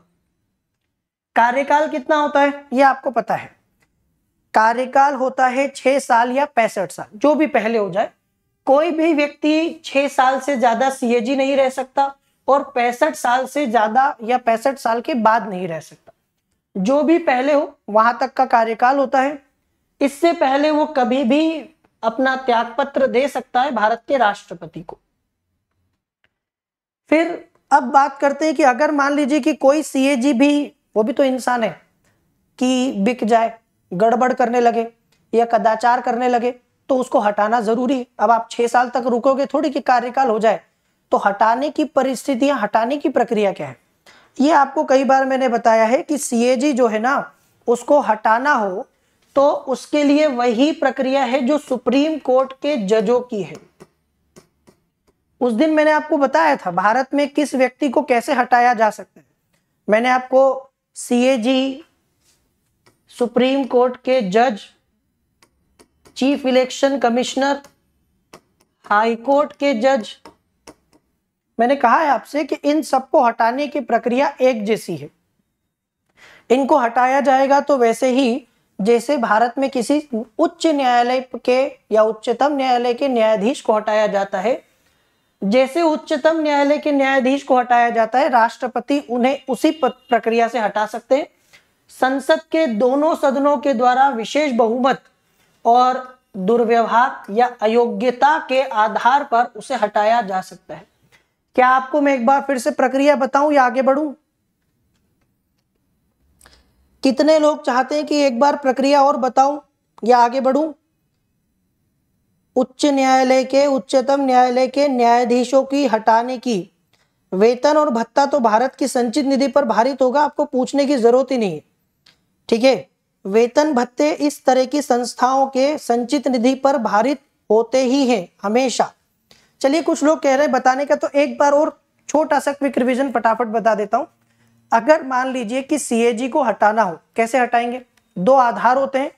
कार्यकाल कितना होता है ये आपको पता है कार्यकाल होता है छह साल या पैंसठ साल जो भी पहले हो जाए कोई भी व्यक्ति छह साल से ज्यादा सीएजी नहीं रह सकता और पैंसठ साल से ज्यादा या पैंसठ साल के बाद नहीं रह सकता जो भी पहले हो वहां तक का कार्यकाल होता है इससे पहले वो कभी भी अपना त्याग पत्र दे सकता है भारत के राष्ट्रपति को फिर अब बात करते हैं कि अगर मान लीजिए कि कोई सीएजी भी वो भी तो इंसान है कि बिक जाए गड़बड़ करने लगे या कदाचार करने लगे तो उसको हटाना जरूरी है अब आप छह साल तक रुकोगे थोड़ी कि कार्यकाल हो जाए तो हटाने की परिस्थितियां हटाने की प्रक्रिया क्या है ये आपको कई बार मैंने बताया है कि सी जो है ना उसको हटाना हो तो उसके लिए वही प्रक्रिया है जो सुप्रीम कोर्ट के जजों की है उस दिन मैंने आपको बताया था भारत में किस व्यक्ति को कैसे हटाया जा सकता है मैंने आपको सी सुप्रीम कोर्ट के जज chief election commissioner high court के जज मैंने कहा है आपसे कि इन सबको हटाने की प्रक्रिया एक जैसी है इनको हटाया जाएगा तो वैसे ही जैसे भारत में किसी उच्च न्यायालय के या उच्चतम न्यायालय के न्यायाधीश को हटाया जाता है जैसे उच्चतम न्यायालय के न्यायाधीश को हटाया जाता है राष्ट्रपति उन्हें उसी प्रक्रिया से हटा सकते हैं संसद के दोनों सदनों के द्वारा विशेष बहुमत और दुर्व्यवहार या अयोग्यता के आधार पर उसे हटाया जा सकता है क्या आपको मैं एक बार फिर से प्रक्रिया बताऊं या आगे बढ़ूं कितने लोग चाहते हैं कि एक बार प्रक्रिया और बताऊं या आगे बढ़ूं उच्च न्यायालय के उच्चतम न्यायालय के न्यायाधीशों की हटाने की वेतन और भत्ता तो भारत की संचित निधि पर भारित होगा आपको पूछने की जरूरत ही नहीं है ठीक है वेतन भत्ते इस तरह की संस्थाओं के संचित निधि पर भारित होते ही हैं हमेशा चलिए कुछ लोग कह रहे हैं बताने का तो एक बार और छोटा सा क्विक रिविजन फटाफट बता देता हूं अगर मान लीजिए कि सी को हटाना हो कैसे हटाएंगे दो आधार होते हैं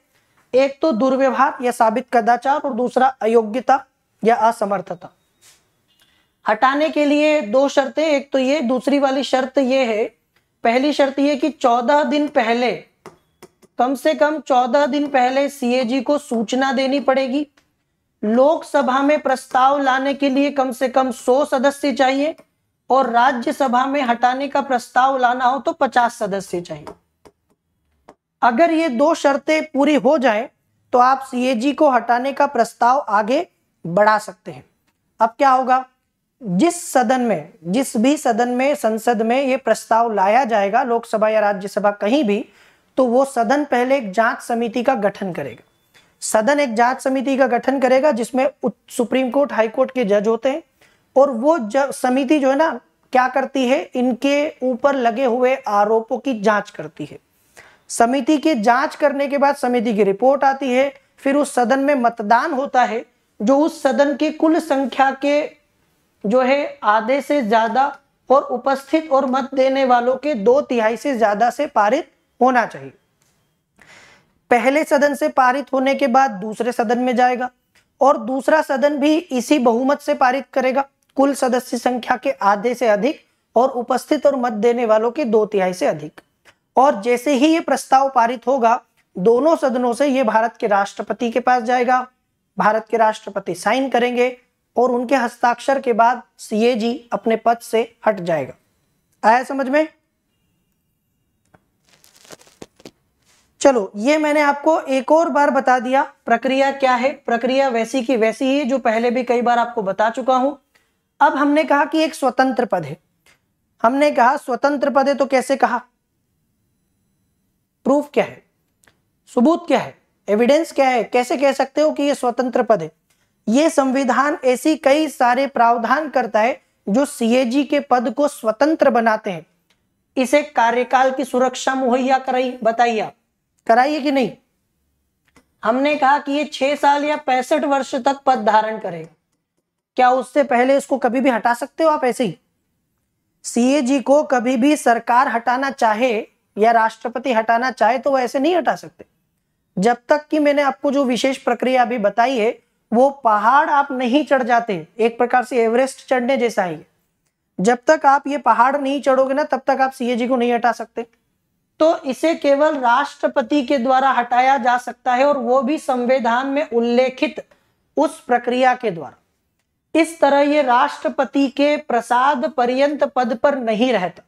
एक तो दुर्व्यवहार या साबित कदाचार और दूसरा अयोग्यता या असमर्थता हटाने के लिए दो शर्तें एक तो ये दूसरी वाली शर्त ये है पहली शर्त ये कि चौदह दिन पहले कम से कम चौदह दिन पहले सीएजी को सूचना देनी पड़ेगी लोकसभा में प्रस्ताव लाने के लिए कम से कम 100 सदस्य चाहिए और राज्यसभा में हटाने का प्रस्ताव लाना हो तो 50 सदस्य चाहिए अगर ये दो शर्तें पूरी हो जाए तो आप सीएजी को हटाने का प्रस्ताव आगे बढ़ा सकते हैं अब क्या होगा जिस सदन में जिस भी सदन में संसद में ये प्रस्ताव लाया जाएगा लोकसभा या राज्यसभा कहीं भी तो वो सदन पहले एक जांच समिति का गठन करेगा सदन एक जांच समिति का गठन करेगा जिसमें सुप्रीम कोर्ट हाई कोर्ट के जज होते हैं और वो समिति जो है ना क्या करती है इनके ऊपर लगे हुए आरोपों की जांच करती है समिति की जांच करने के बाद समिति की रिपोर्ट आती है फिर उस सदन में मतदान होता है जो उस सदन की कुल संख्या के जो है आधे से ज्यादा और उपस्थित और मत देने वालों के दो तिहाई से ज्यादा से पारित होना चाहिए पहले सदन से पारित होने के बाद दूसरे सदन में जाएगा और दूसरा सदन भी इसी बहुमत से पारित करेगा कुल सदस्य संख्या के आधे से अधिक और उपस्थित और मत देने वालों के दो तिहाई से अधिक और जैसे ही ये प्रस्ताव पारित होगा दोनों सदनों से ये भारत के राष्ट्रपति के पास जाएगा भारत के राष्ट्रपति साइन करेंगे और उनके हस्ताक्षर के बाद सीएजी अपने पद से हट जाएगा आया समझ में चलो ये मैंने आपको एक और बार बता दिया प्रक्रिया क्या है प्रक्रिया वैसी की वैसी ही जो पहले भी कई बार आपको बता चुका हूं अब हमने कहा कि एक स्वतंत्र पद है हमने कहा स्वतंत्र पद है तो कैसे कहा प्रूफ क्या है सबूत क्या है एविडेंस क्या है कैसे कह सकते हो कि यह स्वतंत्र पद है यह संविधान ऐसी कई सारे प्रावधान करता है जो सीएजी के पद को स्वतंत्र बनाते हैं इसे कार्यकाल की सुरक्षा मुहैया कराई बताइए आप कराइए कि नहीं हमने कहा कि ये छह साल या पैंसठ वर्ष तक पद धारण करेगा क्या उससे पहले इसको कभी भी हटा सकते हो आप ऐसे ही सीएजी को कभी भी सरकार हटाना चाहे या राष्ट्रपति हटाना चाहे तो वह ऐसे नहीं हटा सकते जब तक कि मैंने आपको जो विशेष प्रक्रिया अभी बताई है वो पहाड़ आप नहीं चढ़ जाते एक प्रकार से एवरेस्ट चढ़ने जैसा ही जब तक आप ये पहाड़ नहीं चढ़ोगे ना तब तक आप सीएजी को नहीं हटा सकते तो इसे केवल राष्ट्रपति के द्वारा हटाया जा सकता है और वो भी संविधान में उल्लेखित उस प्रक्रिया के द्वारा इस तरह ये राष्ट्रपति के प्रसाद पर्यंत पद पर नहीं रहता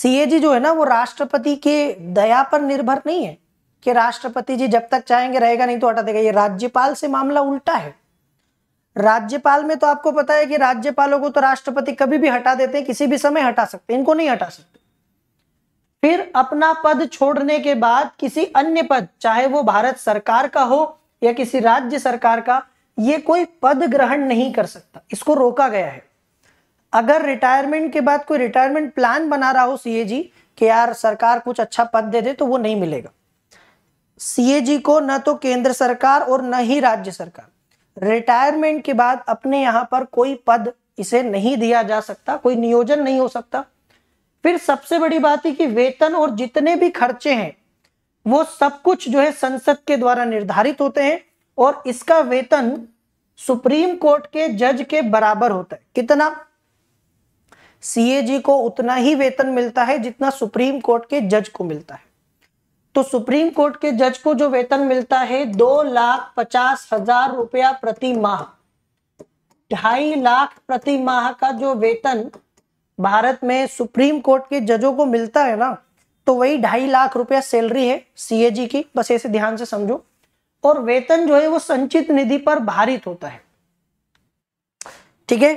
सीएजी जो है ना वो राष्ट्रपति के दया पर निर्भर नहीं है कि राष्ट्रपति जी जब तक चाहेंगे रहेगा नहीं तो हटा देगा ये राज्यपाल से मामला उल्टा है राज्यपाल में तो आपको पता है कि राज्यपालों को तो राष्ट्रपति कभी भी हटा देते हैं किसी भी समय हटा सकते इनको नहीं हटा सकते फिर अपना पद छोड़ने के बाद किसी अन्य पद चाहे वो भारत सरकार का हो या किसी राज्य सरकार का ये कोई पद ग्रहण नहीं कर सकता इसको रोका गया है अगर रिटायरमेंट के बाद कोई रिटायरमेंट प्लान बना रहा हो सीएजी कि यार सरकार कुछ अच्छा पद दे दे तो वो नहीं मिलेगा सीएजी को न तो केंद्र सरकार और न ही राज्य सरकार रिटायरमेंट के बाद अपने यहाँ पर कोई पद इसे नहीं दिया जा सकता कोई नियोजन नहीं हो सकता फिर सबसे बड़ी बात है कि वेतन और जितने भी खर्चे हैं वो सब कुछ जो है संसद के द्वारा निर्धारित होते हैं और इसका वेतन सुप्रीम कोर्ट के जज के बराबर होता है कितना सीएजी को उतना ही वेतन मिलता है जितना सुप्रीम कोर्ट के जज को मिलता है तो सुप्रीम कोर्ट के जज को जो वेतन मिलता है दो लाख पचास हजार रुपया प्रति माह ढाई लाख प्रति माह का जो वेतन भारत में सुप्रीम कोर्ट के जजों को मिलता है ना तो वही ढाई लाख रुपया सैलरी है सीएजी की बस ऐसे ध्यान से समझो और वेतन जो है वो संचित निधि पर भारित होता है ठीक है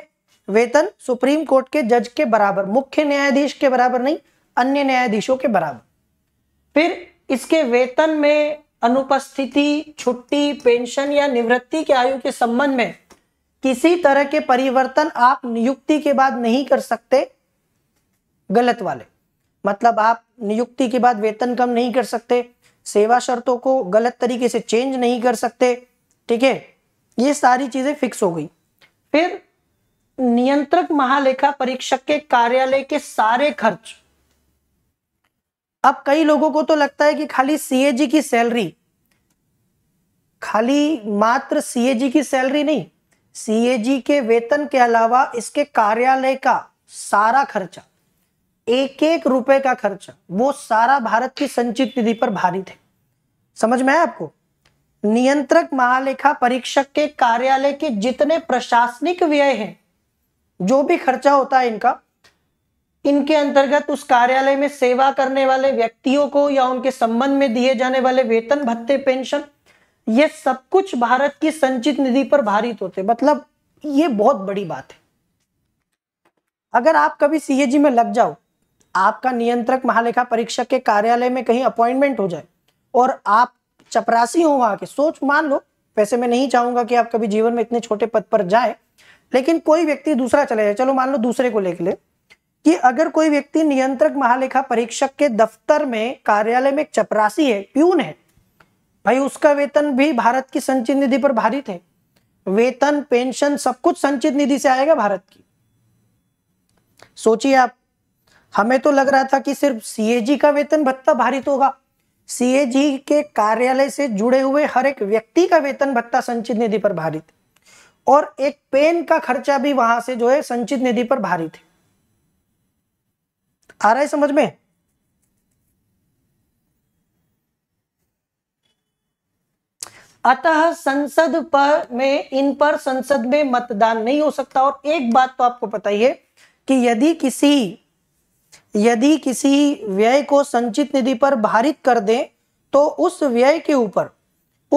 वेतन सुप्रीम कोर्ट के जज के बराबर मुख्य न्यायाधीश के बराबर नहीं अन्य न्यायाधीशों के बराबर फिर इसके वेतन में अनुपस्थिति छुट्टी पेंशन या निवृत्ति के आयु के संबंध में किसी तरह के परिवर्तन आप नियुक्ति के बाद नहीं कर सकते गलत वाले मतलब आप नियुक्ति के बाद वेतन कम नहीं कर सकते सेवा शर्तों को गलत तरीके से चेंज नहीं कर सकते ठीक है ये सारी चीजें फिक्स हो गई फिर नियंत्रक महालेखा परीक्षक के कार्यालय के सारे खर्च अब कई लोगों को तो लगता है कि खाली सीएजी की सैलरी खाली मात्र सीएजी की सैलरी नहीं सीएजी के वेतन के अलावा इसके कार्यालय का सारा खर्चा एक एक रुपए का खर्चा वो सारा भारत की संचित निधि पर भारी है समझ में आया आपको नियंत्रक महालेखा परीक्षक के कार्यालय के जितने प्रशासनिक व्यय हैं जो भी खर्चा होता है इनका इनके अंतर्गत उस कार्यालय में सेवा करने वाले व्यक्तियों को या उनके संबंध में दिए जाने वाले वेतन भत्ते पेंशन ये सब कुछ भारत की संचित निधि पर भारित होते मतलब ये बहुत बड़ी बात है अगर आप कभी सीएजी में लग जाओ आपका नियंत्रक महालेखा परीक्षक के कार्यालय में कहीं अपॉइंटमेंट हो जाए और आप चपरासी हो वहां के सोच मान लो वैसे मैं नहीं चाहूंगा कि आप कभी जीवन में इतने छोटे पद पर जाए लेकिन कोई व्यक्ति दूसरा चले जाए चलो मान लो दूसरे को लेकर ले कि अगर कोई व्यक्ति नियंत्रक महालेखा परीक्षक के दफ्तर में कार्यालय में चपरासी है प्यून है भाई उसका वेतन भी भारत की संचित निधि पर भारित है वेतन पेंशन सब कुछ संचित निधि से आएगा भारत की सोचिए आप हमें तो लग रहा था कि सिर्फ सीएजी का वेतन भत्ता भारित होगा सीएजी के कार्यालय से जुड़े हुए हर एक व्यक्ति का वेतन भत्ता संचित निधि पर भारित और एक पेन का खर्चा भी वहां से जो है संचित निधि पर भारित है आ रहा है समझ में अतः संसद पर में इन पर संसद में मतदान नहीं हो सकता और एक बात तो आपको पता ही है कि यदि किसी यदि किसी व्यय को संचित निधि पर भारित कर दें तो उस व्यय के ऊपर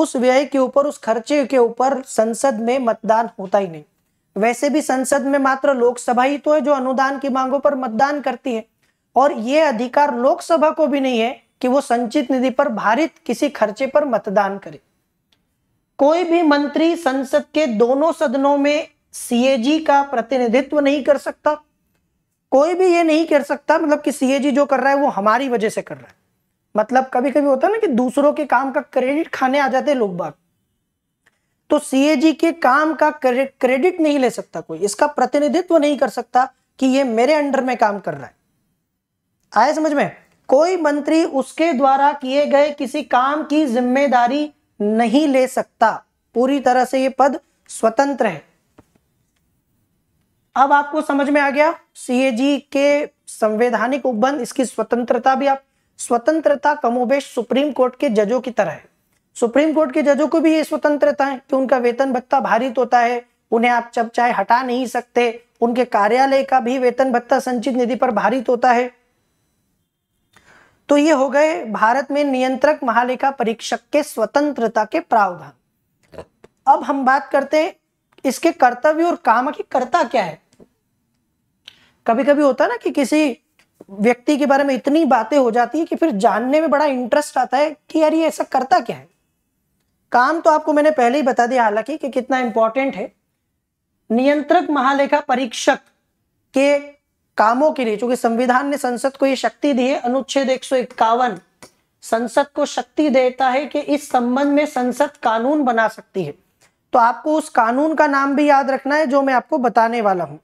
उस व्यय के ऊपर उस खर्चे के ऊपर संसद में मतदान होता ही नहीं वैसे भी संसद में मात्र लोकसभा ही तो है जो अनुदान की मांगों पर मतदान करती है और ये अधिकार लोकसभा को भी नहीं है कि वो संचित निधि पर भारित किसी खर्चे पर मतदान करे कोई भी मंत्री संसद के दोनों सदनों में सीएजी का प्रतिनिधित्व नहीं कर सकता कोई भी ये नहीं कर सकता मतलब कि जी जो कर रहा है वो हमारी वजह से कर रहा है मतलब कभी कभी होता है ना कि दूसरों के काम का क्रेडिट खाने आ जाते हैं लोग बाग तो जी के काम का क्रेडिट नहीं ले सकता कोई इसका प्रतिनिधित्व नहीं कर सकता कि ये मेरे अंडर में काम कर रहा है आए समझ में कोई मंत्री उसके द्वारा किए गए किसी काम की जिम्मेदारी नहीं ले सकता पूरी तरह से ये पद स्वतंत्र है अब आपको समझ में आ गया सीएजी के संवैधानिक उपबंध इसकी स्वतंत्रता भी आप स्वतंत्रता कमोबेश सुप्रीम कोर्ट के जजों की तरह है सुप्रीम कोर्ट के जजों को भी ये स्वतंत्रता है कि उनका वेतन भत्ता भारित होता है उन्हें आप जब चाहे हटा नहीं सकते उनके कार्यालय का भी वेतन भत्ता संचित निधि पर भारित होता है तो ये हो गए भारत में नियंत्रक महालेखा परीक्षक के स्वतंत्रता के प्रावधान अब हम बात करते हैं इसके कर्तव्य और काम की कर्ता क्या है कभी कभी होता है ना कि किसी व्यक्ति के बारे में इतनी बातें हो जाती है कि फिर जानने में बड़ा इंटरेस्ट आता है कि यार ये ऐसा करता क्या है काम तो आपको मैंने पहले ही बता दिया हालांकि कि कितना इंपॉर्टेंट है नियंत्रक महालेखा परीक्षक के कामों के लिए चूंकि संविधान ने संसद को ये शक्ति दी है अनुच्छेद एक संसद को शक्ति देता है कि इस संबंध में संसद कानून बना सकती है तो आपको उस कानून का नाम भी याद रखना है जो मैं आपको बताने वाला हूं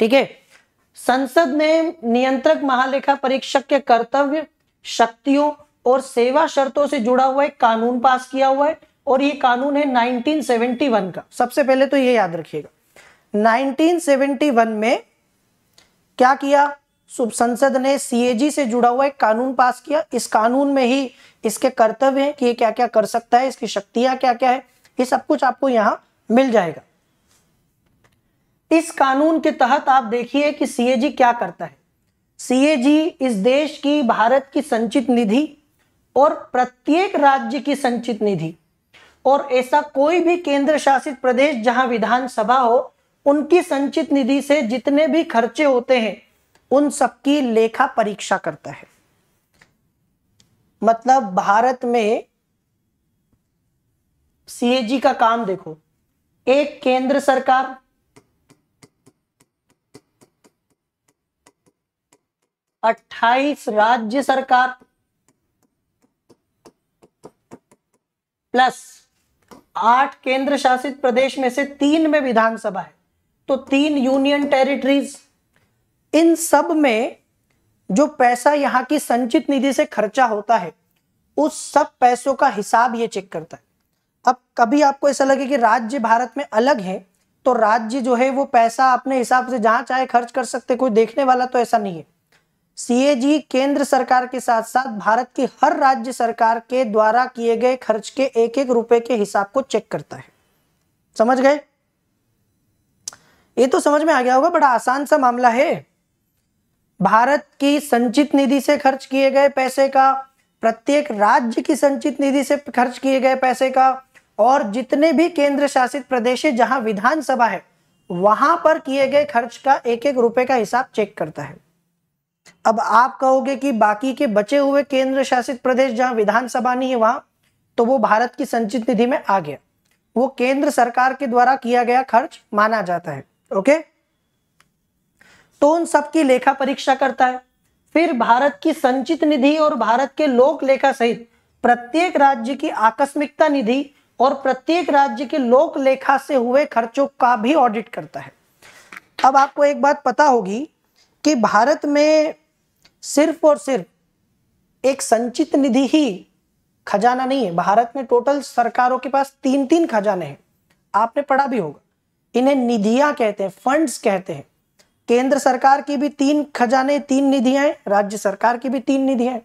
ठीक है संसद ने नियंत्रक महालेखा परीक्षक के कर्तव्य शक्तियों और सेवा शर्तों से जुड़ा हुआ एक कानून पास किया हुआ है और ये कानून है 1971 का सबसे पहले तो ये याद रखिएगा 1971 में क्या किया संसद ने सीएजी से जुड़ा हुआ एक कानून पास किया इस कानून में ही इसके कर्तव्य हैं कि ये क्या क्या कर सकता है इसकी शक्तियां क्या क्या है ये सब कुछ आपको यहां मिल जाएगा इस कानून के तहत आप देखिए कि सीएजी क्या करता है सीएजी इस देश की भारत की संचित निधि और प्रत्येक राज्य की संचित निधि और ऐसा कोई भी केंद्र शासित प्रदेश जहां विधानसभा हो उनकी संचित निधि से जितने भी खर्चे होते हैं उन सबकी लेखा परीक्षा करता है मतलब भारत में सीएजी का काम देखो एक केंद्र सरकार 28 राज्य सरकार प्लस आठ केंद्र शासित प्रदेश में से तीन में विधानसभा है तो तीन यूनियन टेरिटरीज इन सब में जो पैसा यहां की संचित निधि से खर्चा होता है उस सब पैसों का हिसाब ये चेक करता है अब कभी आपको ऐसा लगे कि राज्य भारत में अलग है तो राज्य जो है वो पैसा अपने हिसाब से जहां चाहे खर्च कर सकते कोई देखने वाला तो ऐसा नहीं है सीएजी केंद्र सरकार के साथ साथ भारत की हर राज्य सरकार के द्वारा किए गए खर्च के एक एक रुपए के हिसाब को चेक करता है समझ गए ये तो समझ में आ गया होगा बड़ा आसान सा मामला है भारत की संचित निधि से खर्च किए गए पैसे का प्रत्येक राज्य की संचित निधि से खर्च किए गए पैसे का और जितने भी केंद्र शासित प्रदेश है जहां विधानसभा है वहां पर किए गए खर्च का एक एक रुपए का हिसाब चेक करता है अब आप कहोगे कि बाकी के बचे हुए केंद्र शासित प्रदेश जहां विधानसभा नहीं है वहां तो वो भारत की संचित निधि में आ गया वो केंद्र सरकार के द्वारा किया गया खर्च माना जाता है ओके तो उन सबकी लेखा परीक्षा करता है फिर भारत की संचित निधि और भारत के लोक लेखा सहित प्रत्येक राज्य की आकस्मिकता निधि और प्रत्येक राज्य के लोक लेखा से हुए खर्चों का भी ऑडिट करता है अब आपको एक बात पता होगी कि भारत में सिर्फ और सिर्फ एक संचित निधि ही खजाना नहीं है भारत में टोटल सरकारों के पास तीन तीन खजाने हैं आपने पढ़ा भी होगा इन्हें निधिया कहते हैं फंड्स कहते हैं केंद्र सरकार की भी तीन खजाने तीन निधियां हैं राज्य सरकार की भी तीन निधियां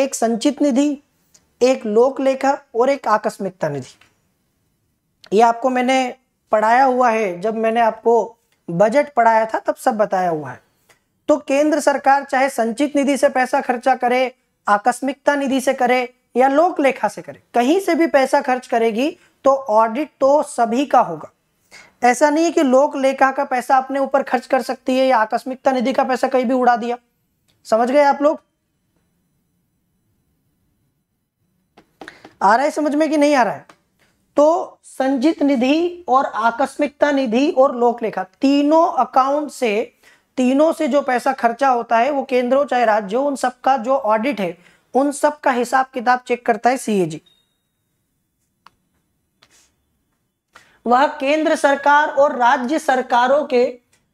एक संचित निधि एक लोक लेखा और एक आकस्मिकता निधि ये आपको मैंने पढ़ाया हुआ है जब मैंने आपको बजट पढ़ाया था तब सब बताया हुआ है तो केंद्र सरकार चाहे संचित निधि से पैसा खर्चा करे आकस्मिकता निधि से करे या लोक लेखा से करे कहीं से भी पैसा खर्च करेगी तो ऑडिट तो सभी का होगा ऐसा नहीं है कि लोक लेखा का पैसा अपने ऊपर खर्च कर सकती है या आकस्मिकता निधि का पैसा कहीं भी उड़ा दिया समझ गए आप लोग आ रहा है समझ में कि नहीं आ रहा है तो संचित निधि और आकस्मिकता निधि और लोक लेखा तीनों अकाउंट से तीनों से जो पैसा खर्चा होता है वो केंद्र हो चाहे राज्य हो उन सबका जो ऑडिट है उन सब का हिसाब किताब चेक करता है सीएजी वह केंद्र सरकार और राज्य सरकारों के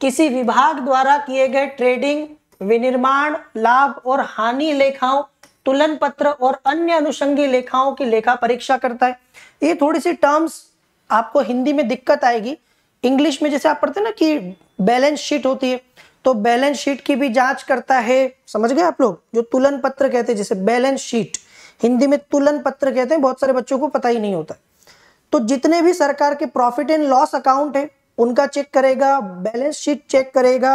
किसी विभाग द्वारा किए गए ट्रेडिंग विनिर्माण लाभ और हानि लेखाओं तुलन पत्र और अन्य अनुषंगी लेखाओं की लेखा परीक्षा करता है ये थोड़ी सी टर्म्स आपको हिंदी में दिक्कत आएगी इंग्लिश में जैसे आप पढ़ते हैं ना कि बैलेंस शीट होती है तो बैलेंस शीट की भी जांच करता है समझ गए आप लोग जो तुलन पत्र कहते हैं जैसे बैलेंस शीट हिंदी में तुलन पत्र कहते हैं बहुत सारे बच्चों को पता ही नहीं होता तो जितने भी सरकार के प्रॉफिट एंड लॉस अकाउंट है उनका चेक करेगा बैलेंस शीट चेक करेगा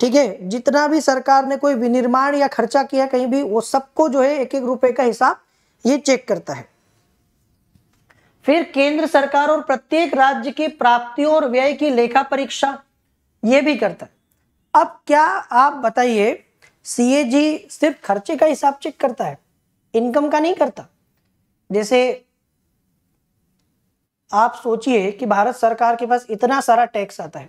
ठीक है जितना भी सरकार ने कोई विनिर्माण या खर्चा किया कहीं भी वो सबको जो है एक एक रुपए का हिसाब ये चेक करता है फिर केंद्र सरकार और प्रत्येक राज्य की प्राप्तियों और व्यय की लेखा परीक्षा ये भी करता है अब क्या आप बताइए सीएजी सिर्फ खर्चे का हिसाब चेक करता है इनकम का नहीं करता जैसे आप सोचिए कि भारत सरकार के पास इतना सारा टैक्स आता है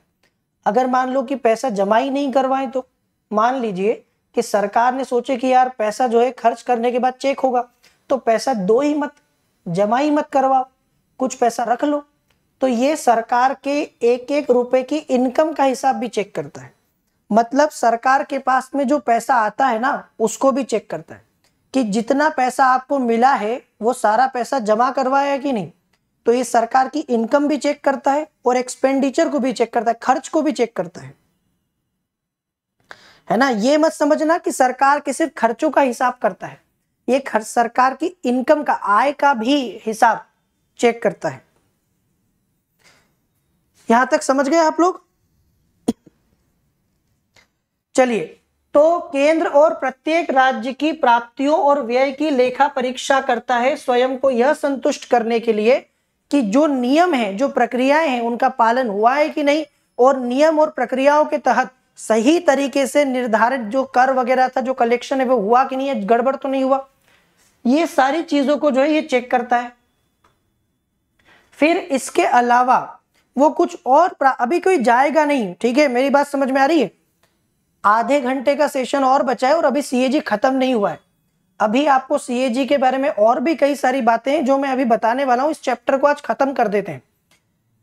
अगर मान लो कि पैसा जमा ही नहीं करवाएं तो मान लीजिए कि सरकार ने सोचे कि यार पैसा जो है खर्च करने के बाद चेक होगा तो पैसा दो ही मत जमा ही मत करवाओ कुछ पैसा रख लो तो ये सरकार के एक एक रुपए की इनकम का हिसाब भी चेक करता है मतलब सरकार के पास में जो पैसा आता है ना उसको भी चेक करता है कि जितना पैसा आपको मिला है वो सारा पैसा जमा करवाया कि नहीं तो ये सरकार की इनकम भी चेक करता है और एक्सपेंडिचर को भी चेक करता है खर्च को भी चेक करता है है ना ये मत समझना कि सरकार के सिर्फ खर्चों का हिसाब करता है ये खर्च सरकार की इनकम का आय का भी हिसाब चेक करता है यहां तक समझ गए आप लोग चलिए तो केंद्र और प्रत्येक राज्य की प्राप्तियों और व्यय की लेखा परीक्षा करता है स्वयं को यह संतुष्ट करने के लिए कि जो नियम है जो प्रक्रियाएं हैं उनका पालन हुआ है कि नहीं और नियम और प्रक्रियाओं के तहत सही तरीके से निर्धारित जो कर वगैरह था जो कलेक्शन है वो हुआ कि नहीं है गड़बड़ तो नहीं हुआ ये सारी चीजों को जो है ये चेक करता है फिर इसके अलावा वो कुछ और अभी कोई जाएगा नहीं ठीक है मेरी बात समझ में आ रही है आधे घंटे का सेशन और बचा है और अभी सीएजी खत्म नहीं हुआ है अभी आपको सीएजी के बारे में और भी कई सारी बातें हैं जो मैं अभी बताने वाला हूँ इस चैप्टर को आज खत्म कर देते हैं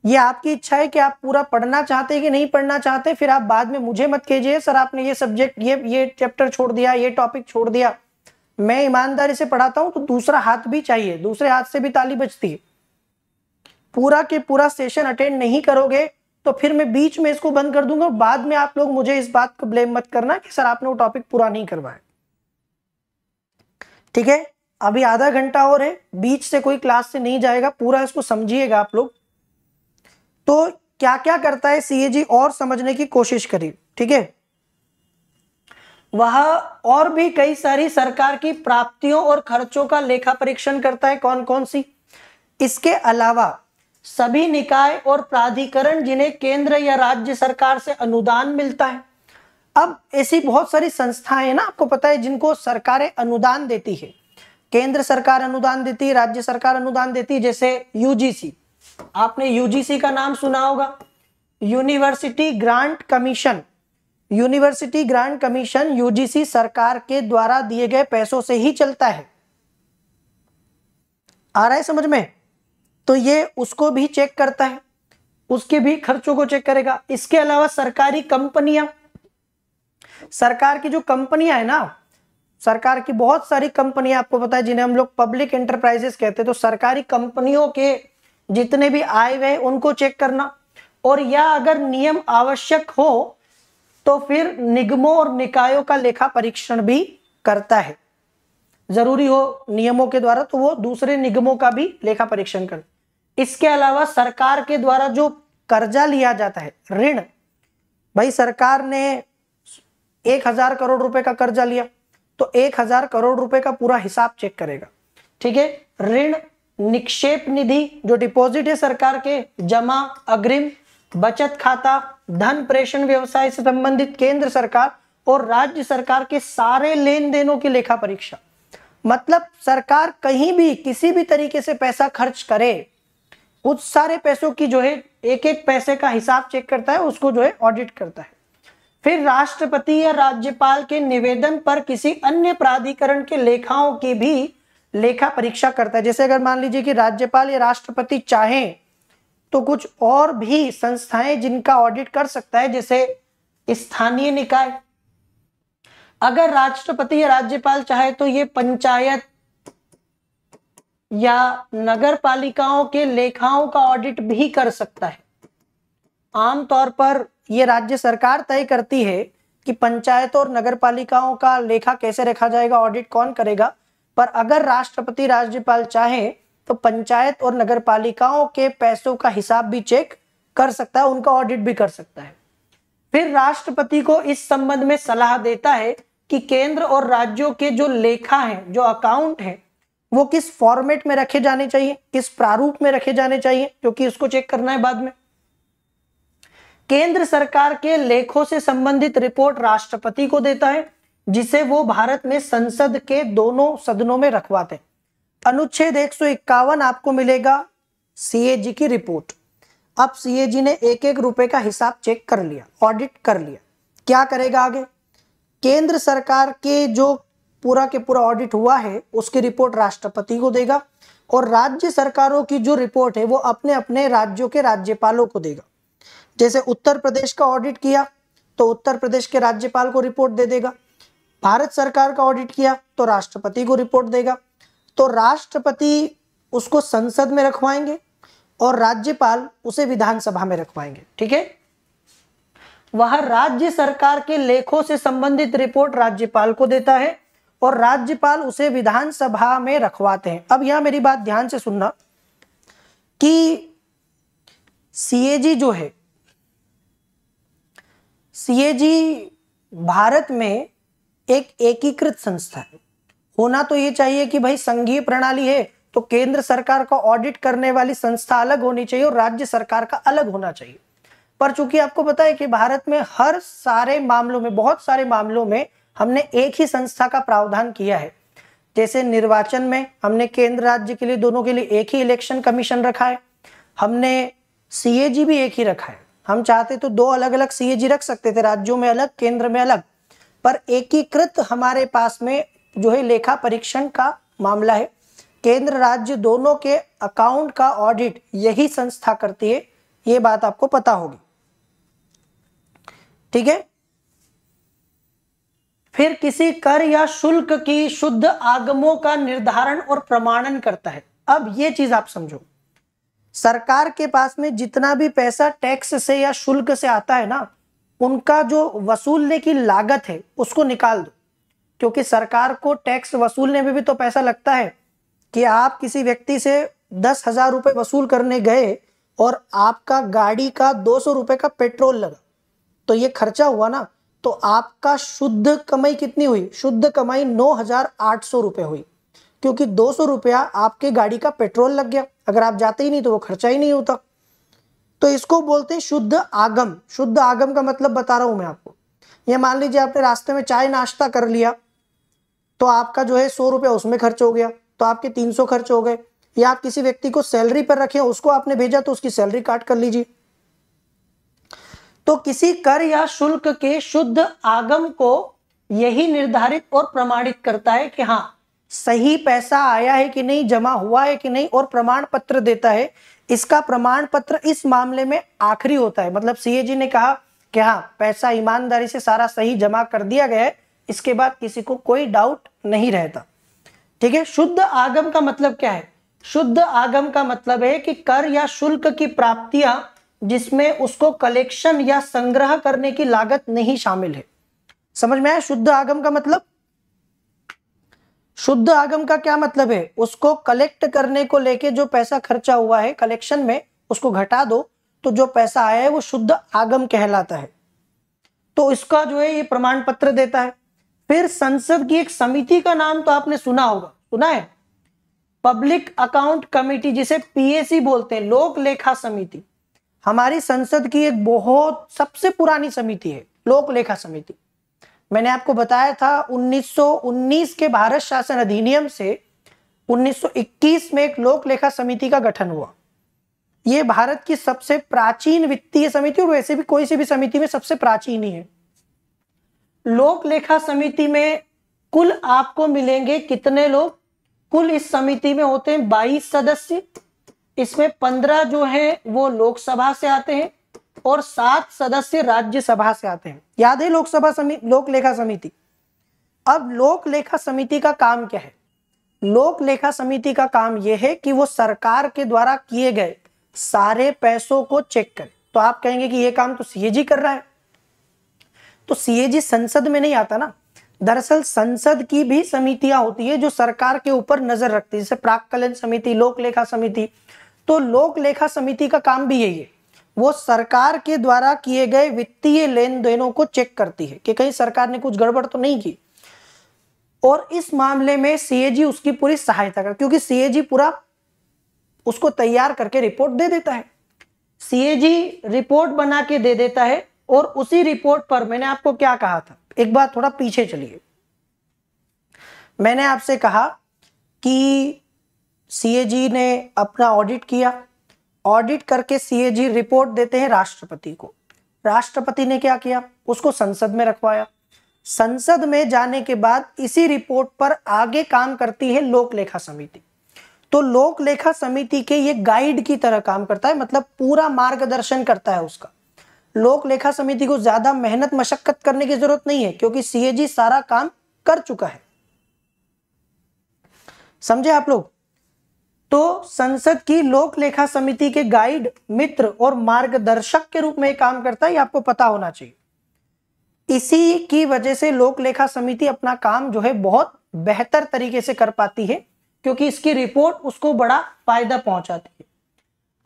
ये आपकी इच्छा है कि आप पूरा पढ़ना चाहते हैं कि नहीं पढ़ना चाहते फिर आप बाद में मुझे मत कीजिए सर आपने ये सब्जेक्ट ये ये चैप्टर छोड़ दिया ये टॉपिक छोड़ दिया मैं ईमानदारी से पढ़ाता हूँ तो दूसरा हाथ भी चाहिए दूसरे हाथ से भी ताली बजती है पूरा के पूरा सेशन अटेंड नहीं करोगे तो फिर मैं बीच में इसको बंद कर दूंगा और बाद में आप लोग मुझे इस बात को ब्लेम मत करना कि सर आपने वो टॉपिक पूरा नहीं करवाया ठीक है अभी आधा घंटा और है बीच से कोई क्लास से नहीं जाएगा पूरा इसको समझिएगा आप लोग तो क्या क्या करता है सीएजी और समझने की कोशिश करिए ठीक है वह और भी कई सारी सरकार की प्राप्तियों और खर्चों का लेखा परीक्षण करता है कौन कौन सी इसके अलावा सभी निकाय और प्राधिकरण जिन्हें केंद्र या राज्य सरकार से अनुदान मिलता है अब ऐसी बहुत सारी संस्थाएं हैं ना आपको पता है जिनको सरकारें अनुदान देती है केंद्र सरकार अनुदान देती है राज्य सरकार अनुदान देती है जैसे यूजीसी आपने यूजीसी का नाम सुना होगा university grant commission university grant commission UGC सरकार के द्वारा दिए गए पैसों से ही चलता है आ रहा है समझ में तो ये उसको भी चेक करता है उसके भी खर्चों को चेक करेगा इसके अलावा सरकारी कंपनियां सरकार की जो कंपनियां है ना सरकार की बहुत सारी कंपनियां आपको पता है जिन्हें हम लोग पब्लिक एंटरप्राइजेस कहते हैं तो सरकारी कंपनियों के जितने भी आय व्यय उनको चेक करना और या अगर नियम आवश्यक हो तो फिर निगमों और निकायों का लेखा परीक्षण भी करता है जरूरी हो नियमों के द्वारा तो वो दूसरे निगमों का भी लेखा परीक्षण करता इसके अलावा सरकार के द्वारा जो कर्जा लिया जाता है ऋण भाई सरकार ने एक हजार करोड़ रुपए का कर्जा लिया तो एक हजार करोड़ रुपए का पूरा हिसाब चेक करेगा ठीक है ऋण निक्षेप निधि जो डिपॉजिट है सरकार के जमा अग्रिम बचत खाता धन प्रेषण व्यवसाय से संबंधित केंद्र सरकार और राज्य सरकार के सारे लेन देनों की लेखा परीक्षा मतलब सरकार कहीं भी किसी भी तरीके से पैसा खर्च करे कुछ सारे पैसों की जो है एक एक पैसे का हिसाब चेक करता है उसको जो है ऑडिट करता है फिर राष्ट्रपति या राज्यपाल के निवेदन पर किसी अन्य प्राधिकरण के लेखाओं की भी लेखा परीक्षा करता है जैसे अगर मान लीजिए कि राज्यपाल या राष्ट्रपति चाहें तो कुछ और भी संस्थाएं जिनका ऑडिट कर सकता है जैसे स्थानीय निकाय अगर राष्ट्रपति या राज्यपाल चाहे तो ये पंचायत या नगर पालिकाओं के लेखाओं का ऑडिट भी कर सकता है आमतौर पर यह राज्य सरकार तय करती है कि पंचायतों और नगर पालिकाओं का लेखा कैसे रखा जाएगा ऑडिट कौन करेगा पर अगर राष्ट्रपति राज्यपाल चाहे तो पंचायत और नगर पालिकाओं के पैसों का हिसाब भी चेक कर सकता है उनका ऑडिट भी कर सकता है फिर राष्ट्रपति को इस संबंध में सलाह देता है कि केंद्र और राज्यों के जो लेखा है जो अकाउंट है वो किस फॉर्मेट में रखे जाने चाहिए किस प्रारूप में रखे जाने चाहिए क्योंकि इसको चेक करना है बाद में केंद्र सरकार के लेखों से संबंधित रिपोर्ट राष्ट्रपति को देता है जिसे वो भारत में संसद के दोनों सदनों में रखवाते अनुच्छेद एक आपको मिलेगा सीएजी की रिपोर्ट अब सीएजी ने एक एक रुपए का हिसाब चेक कर लिया ऑडिट कर लिया क्या करेगा आगे केंद्र सरकार के जो पूरा के पूरा ऑडिट हुआ है उसकी रिपोर्ट राष्ट्रपति को देगा और राज्य सरकारों की जो रिपोर्ट है वो अपने अपने राज्यों के राज्यपालों को देगा जैसे उत्तर प्रदेश का ऑडिट किया तो उत्तर प्रदेश के राज्यपाल को रिपोर्ट दे देगा भारत सरकार का ऑडिट किया तो राष्ट्रपति को रिपोर्ट देगा तो राष्ट्रपति उसको संसद में रखवाएंगे और राज्यपाल उसे विधानसभा में रखवाएंगे ठीक है वह राज्य सरकार के लेखों से संबंधित रिपोर्ट राज्यपाल को देता है और राज्यपाल उसे विधानसभा में रखवाते हैं अब यह मेरी बात ध्यान से सुनना कि सीएजी जो है सीएजी भारत में एक एकीकृत संस्था है होना तो ये चाहिए कि भाई संघीय प्रणाली है तो केंद्र सरकार का ऑडिट करने वाली संस्था अलग होनी चाहिए और राज्य सरकार का अलग होना चाहिए पर चूंकि आपको पता है कि भारत में हर सारे मामलों में बहुत सारे मामलों में हमने एक ही संस्था का प्रावधान किया है जैसे निर्वाचन में हमने केंद्र राज्य के लिए दोनों के लिए एक ही इलेक्शन कमीशन रखा है हमने सीएजी भी एक ही रखा है हम चाहते तो दो अलग अलग सीएजी रख सकते थे राज्यों में अलग केंद्र में अलग पर एकीकृत हमारे पास में जो है लेखा परीक्षण का मामला है केंद्र राज्य दोनों के अकाउंट का ऑडिट यही संस्था करती है ये बात आपको पता होगी ठीक है फिर किसी कर या शुल्क की शुद्ध आगमों का निर्धारण और प्रमाणन करता है अब ये चीज आप समझो सरकार के पास में जितना भी पैसा टैक्स से या शुल्क से आता है ना उनका जो वसूलने की लागत है उसको निकाल दो क्योंकि सरकार को टैक्स वसूलने में भी तो पैसा लगता है कि आप किसी व्यक्ति से दस हजार रुपये वसूल करने गए और आपका गाड़ी का दो सौ रुपये का पेट्रोल लगा तो ये खर्चा हुआ ना तो आपका शुद्ध कमाई कितनी हुई शुद्ध कमाई नौ हजार आठ सौ रुपये हुई क्योंकि दो सौ रुपया आपके गाड़ी का पेट्रोल लग गया अगर आप जाते ही नहीं तो वो खर्चा ही नहीं होता तो इसको बोलते हैं शुद्ध आगम शुद्ध आगम का मतलब बता रहा हूं मैं आपको ये मान लीजिए आपने रास्ते में चाय नाश्ता कर लिया तो आपका जो है सौ रुपया उसमें खर्च हो गया तो आपके तीन सौ खर्च हो गए या आप किसी व्यक्ति को सैलरी पर रखें उसको आपने भेजा तो उसकी सैलरी काट कर लीजिए तो किसी कर या शुल्क के शुद्ध आगम को यही निर्धारित और प्रमाणित करता है कि हाँ सही पैसा आया है कि नहीं जमा हुआ है कि नहीं और प्रमाण पत्र देता है इसका प्रमाण पत्र इस मामले में आखिरी होता है मतलब सीएजी ने कहा कि हाँ पैसा ईमानदारी से सारा सही जमा कर दिया गया है इसके बाद किसी को कोई डाउट नहीं रहता ठीक है शुद्ध आगम का मतलब क्या है शुद्ध आगम का मतलब है कि कर या शुल्क की प्राप्तियां जिसमें उसको कलेक्शन या संग्रह करने की लागत नहीं शामिल है समझ में आया शुद्ध आगम का मतलब शुद्ध आगम का क्या मतलब है उसको कलेक्ट करने को लेके जो पैसा खर्चा हुआ है कलेक्शन में उसको घटा दो तो जो पैसा आया है वो शुद्ध आगम कहलाता है तो इसका जो है ये प्रमाण पत्र देता है फिर संसद की एक समिति का नाम तो आपने सुना होगा सुना है पब्लिक अकाउंट कमेटी जिसे पीएसी बोलते हैं लोक लेखा समिति हमारी संसद की एक बहुत सबसे पुरानी समिति है लोक लेखा समिति मैंने आपको बताया था 1919 के भारत शासन अधिनियम से 1921 में एक लोक लेखा समिति का गठन हुआ ये भारत की सबसे प्राचीन वित्तीय समिति और वैसे भी कोई सी भी समिति में सबसे प्राचीन ही है लोक लेखा समिति में कुल आपको मिलेंगे कितने लोग कुल इस समिति में होते हैं 22 सदस्य इसमें पंद्रह जो है वो लोकसभा से आते हैं और सात सदस्य राज्यसभा से आते हैं याद है लोकसभा समिति लोक लेखा समिति अब लोक लेखा समिति का काम क्या है लोक लेखा समिति का काम यह है कि वो सरकार के द्वारा किए गए सारे पैसों को चेक करे तो आप कहेंगे कि ये काम तो सीएजी कर रहा है तो सीएजी संसद में नहीं आता ना दरअसल संसद की भी समितियां होती है जो सरकार के ऊपर नजर रखती है जैसे प्राक्कलन समिति लोक लेखा समिति तो लोक लेखा समिति का काम भी यही है वो सरकार के द्वारा किए गए वित्तीय लेन देनों को चेक करती है कि कहीं सरकार ने कुछ गड़बड़ तो नहीं की और इस मामले में सीएजी उसकी पूरी सहायता कर क्योंकि सीएजी पूरा उसको तैयार करके रिपोर्ट दे देता है सीएजी रिपोर्ट बना के दे देता है और उसी रिपोर्ट पर मैंने आपको क्या कहा था एक बार थोड़ा पीछे चलिए मैंने आपसे कहा कि सीएजी ने अपना ऑडिट किया ऑडिट करके सीएजी रिपोर्ट देते हैं राष्ट्रपति को राष्ट्रपति ने क्या किया उसको संसद में रखवाया संसद में जाने के बाद इसी रिपोर्ट पर आगे काम करती है लोक लेखा समिति तो लोक लेखा समिति के ये गाइड की तरह काम करता है मतलब पूरा मार्गदर्शन करता है उसका लोक लेखा समिति को ज्यादा मेहनत मशक्कत करने की जरूरत नहीं है क्योंकि सीएजी सारा काम कर चुका है समझे आप लोग तो संसद की लोक लेखा समिति के गाइड मित्र और मार्गदर्शक के रूप में काम करता है ये आपको पता होना चाहिए इसी की वजह से लोक लेखा समिति अपना काम जो है बहुत बेहतर तरीके से कर पाती है क्योंकि इसकी रिपोर्ट उसको बड़ा फायदा पहुंचाती है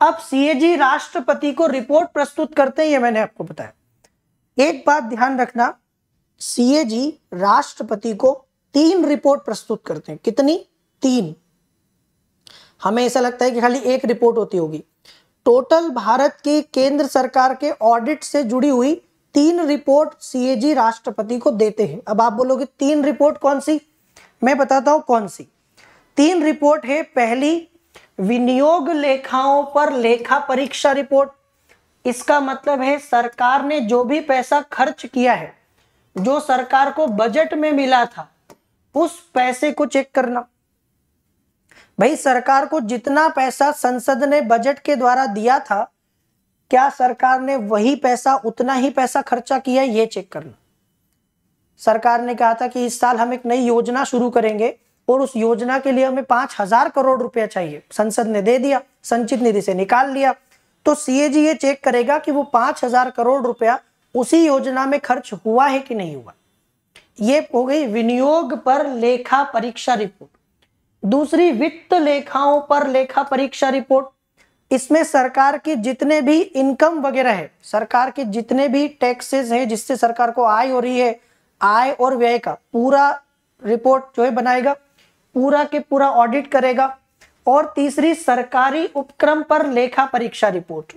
अब सीएजी राष्ट्रपति को रिपोर्ट प्रस्तुत करते हैं ये मैंने आपको बताया एक बात ध्यान रखना सीएजी राष्ट्रपति को तीन रिपोर्ट प्रस्तुत करते हैं कितनी तीन हमें ऐसा लगता है कि खाली एक रिपोर्ट होती होगी टोटल भारत की केंद्र सरकार के ऑडिट से जुड़ी हुई तीन रिपोर्ट सीएजी राष्ट्रपति को देते हैं अब आप बोलोगे तीन रिपोर्ट कौन सी मैं बताता हूं कौन सी तीन रिपोर्ट है पहली विनियोग लेखाओं पर लेखा परीक्षा रिपोर्ट इसका मतलब है सरकार ने जो भी पैसा खर्च किया है जो सरकार को बजट में मिला था उस पैसे को चेक करना भाई सरकार को जितना पैसा संसद ने बजट के द्वारा दिया था क्या सरकार ने वही पैसा उतना ही पैसा खर्चा किया ये चेक करना सरकार ने कहा था कि इस साल हम एक नई योजना शुरू करेंगे और उस योजना के लिए हमें पांच हजार करोड़ रुपया चाहिए संसद ने दे दिया संचित निधि से निकाल लिया तो सीएजी ये चेक करेगा कि वो पांच हजार करोड़ रुपया उसी योजना में खर्च हुआ है कि नहीं हुआ ये हो गई विनियोग पर लेखा परीक्षा रिपोर्ट दूसरी वित्त लेखाओं पर लेखा परीक्षा रिपोर्ट इसमें सरकार की जितने भी इनकम वगैरह है सरकार के जितने भी टैक्सेस हैं जिससे सरकार को आय हो रही है आय और व्यय का पूरा रिपोर्ट जो है बनाएगा पूरा के पूरा ऑडिट करेगा और तीसरी सरकारी उपक्रम पर लेखा परीक्षा रिपोर्ट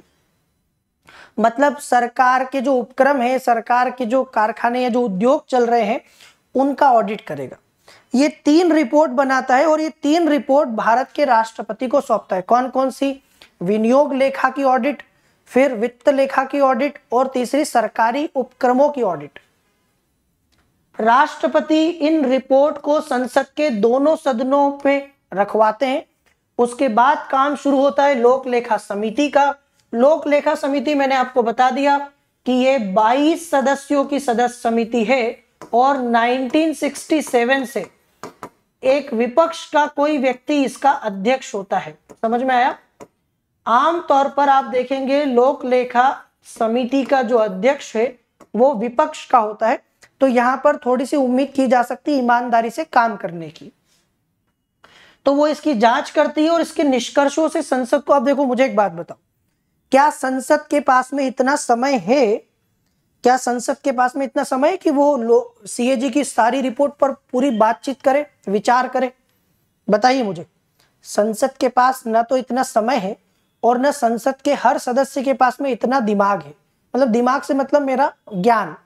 मतलब सरकार के जो उपक्रम है सरकार के जो कारखाने या जो उद्योग चल रहे हैं उनका ऑडिट करेगा ये तीन रिपोर्ट बनाता है और ये तीन रिपोर्ट भारत के राष्ट्रपति को सौंपता है कौन कौन सी विनियोग लेखा की ऑडिट फिर वित्त लेखा की ऑडिट और तीसरी सरकारी उपक्रमों की ऑडिट राष्ट्रपति इन रिपोर्ट को संसद के दोनों सदनों पे रखवाते हैं उसके बाद काम शुरू होता है लोक लेखा समिति का लोक लेखा समिति मैंने आपको बता दिया कि ये 22 सदस्यों की सदस्य समिति है और 1967 से एक विपक्ष का कोई व्यक्ति इसका अध्यक्ष होता है समझ में आया आमतौर पर आप देखेंगे लोक लेखा समिति का जो अध्यक्ष है वो विपक्ष का होता है तो यहां पर थोड़ी सी उम्मीद की जा सकती है ईमानदारी से काम करने की तो वो इसकी जांच करती है और इसके निष्कर्षों से संसद को आप देखो मुझे एक बात बताओ क्या संसद के पास में इतना समय है क्या संसद के पास में इतना समय है कि वो सीएजी की सारी रिपोर्ट पर पूरी बातचीत करे विचार करे बताइए मुझे संसद के पास ना तो इतना समय है और ना संसद के हर सदस्य के पास में इतना दिमाग है मतलब दिमाग से मतलब मेरा ज्ञान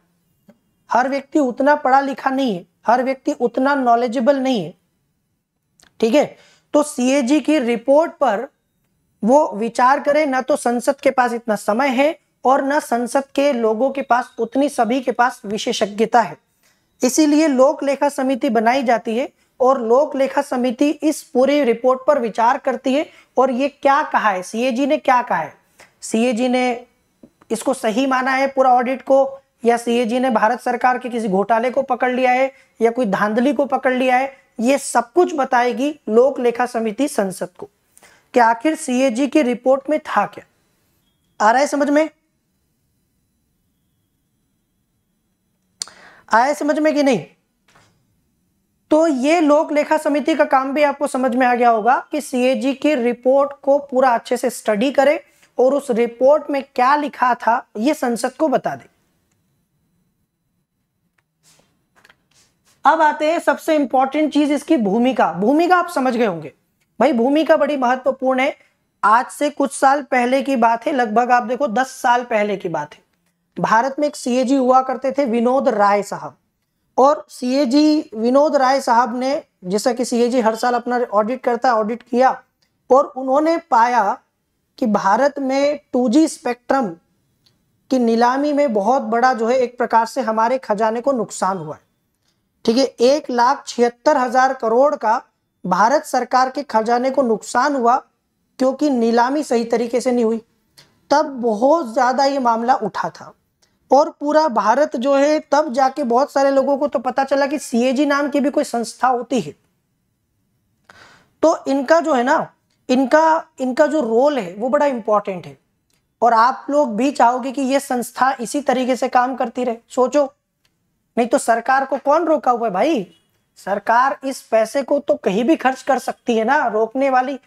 हर व्यक्ति उतना पढ़ा लिखा नहीं है हर व्यक्ति उतना नॉलेजेबल नहीं है ठीक है तो सीएजी की रिपोर्ट पर वो विचार करे ना तो संसद के पास इतना समय है और न संसद के लोगों के पास उतनी सभी के पास विशेषज्ञता है इसीलिए लोक लेखा समिति बनाई जाती है और लोक लेखा समिति इस पूरी रिपोर्ट पर विचार करती है और ये क्या कहा है सीएजी ने क्या कहा है सीएजी ने इसको सही माना है पूरा ऑडिट को या सीएजी ने भारत सरकार के किसी घोटाले को पकड़ लिया है या कोई धांधली को पकड़ लिया है ये सब कुछ बताएगी लोक लेखा समिति संसद को कि आखिर सीएजी की रिपोर्ट में था क्या आ रहा है समझ में आया समझ में कि नहीं तो ये लोक लेखा समिति का काम भी आपको समझ में आ गया होगा कि सीएजी की रिपोर्ट को पूरा अच्छे से स्टडी करें और उस रिपोर्ट में क्या लिखा था ये संसद को बता दें अब आते हैं सबसे इंपॉर्टेंट चीज इसकी भूमिका भूमिका आप समझ गए होंगे भाई भूमिका बड़ी महत्वपूर्ण है आज से कुछ साल पहले की बात है लगभग आप देखो दस साल पहले की बात है भारत में एक सीएजी हुआ करते थे विनोद राय साहब और सीएजी विनोद राय साहब ने जैसा कि सीएजी हर साल अपना ऑडिट करता है ऑडिट किया और उन्होंने पाया कि भारत में टू स्पेक्ट्रम की नीलामी में बहुत बड़ा जो है एक प्रकार से हमारे खजाने को नुकसान हुआ है ठीक है एक लाख छिहत्तर हजार करोड़ का भारत सरकार के खजाने को नुकसान हुआ क्योंकि नीलामी सही तरीके से नहीं हुई तब बहुत ज़्यादा ये मामला उठा था और पूरा भारत जो है तब जाके बहुत सारे लोगों को तो पता चला कि सीएजी नाम की भी कोई संस्था होती है तो इनका जो है ना इनका इनका जो रोल है वो बड़ा इंपॉर्टेंट है और आप लोग भी चाहोगे कि ये संस्था इसी तरीके से काम करती रहे सोचो नहीं तो सरकार को कौन रोका हुआ है भाई सरकार इस पैसे को तो कहीं भी खर्च कर सकती है ना रोकने वाली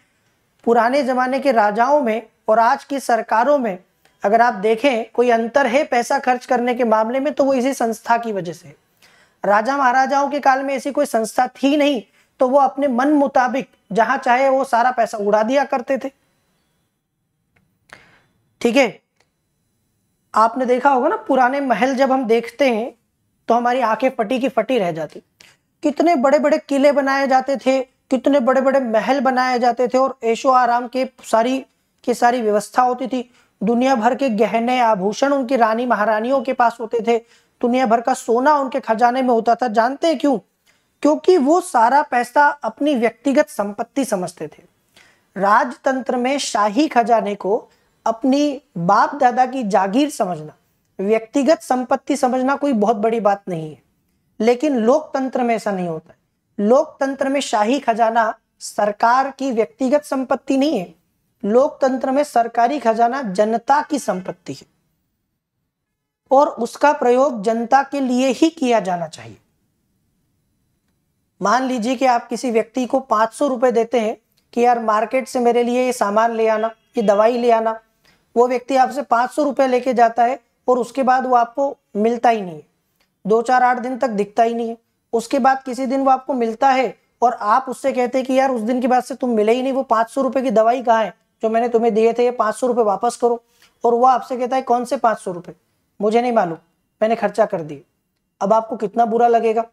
पुराने जमाने के राजाओं में और आज की सरकारों में अगर आप देखें कोई अंतर है पैसा खर्च करने के मामले में तो वो इसी संस्था की वजह से राजा महाराजाओं के काल में ऐसी कोई संस्था थी नहीं तो वो अपने मन मुताबिक जहां चाहे वो सारा पैसा उड़ा दिया करते थे ठीक है आपने देखा होगा ना पुराने महल जब हम देखते हैं तो हमारी आंखें फटी की फटी रह जाती कितने बड़े बड़े किले बनाए जाते थे कितने बड़े बड़े महल बनाए जाते थे और ऐशो आराम के सारी की सारी व्यवस्था होती थी दुनिया भर के गहने आभूषण उनकी रानी महारानियों के पास होते थे दुनिया भर का सोना उनके खजाने में होता था जानते हैं क्यों क्योंकि वो सारा पैसा अपनी व्यक्तिगत संपत्ति समझते थे राजतंत्र में शाही खजाने को अपनी बाप दादा की जागीर समझना व्यक्तिगत संपत्ति समझना कोई बहुत बड़ी बात नहीं है लेकिन लोकतंत्र में ऐसा नहीं होता लोकतंत्र में शाही खजाना सरकार की व्यक्तिगत संपत्ति नहीं है लोकतंत्र में सरकारी खजाना जनता की संपत्ति है और उसका प्रयोग जनता के लिए ही किया जाना चाहिए मान लीजिए कि आप किसी व्यक्ति को पांच सौ रुपए देते हैं कि यार मार्केट से मेरे लिए ये सामान ले आना ये दवाई ले आना वो व्यक्ति आपसे पांच सौ रुपए लेके जाता है और उसके बाद वो आपको मिलता ही नहीं है दो चार आठ दिन तक दिखता ही नहीं है उसके बाद किसी दिन वो आपको मिलता है और आप उससे कहते हैं कि यार उस दिन के बाद से तुम मिले ही नहीं वो पांच सौ रुपए की दवाई कहाँ है जो तो मैंने तुम्हें दिए थे ये पाँच सौ रुपये वापस करो और वो आपसे कहता है कौन से पाँच सौ रुपये मुझे नहीं मालूम मैंने खर्चा कर दिए अब आपको कितना बुरा लगेगा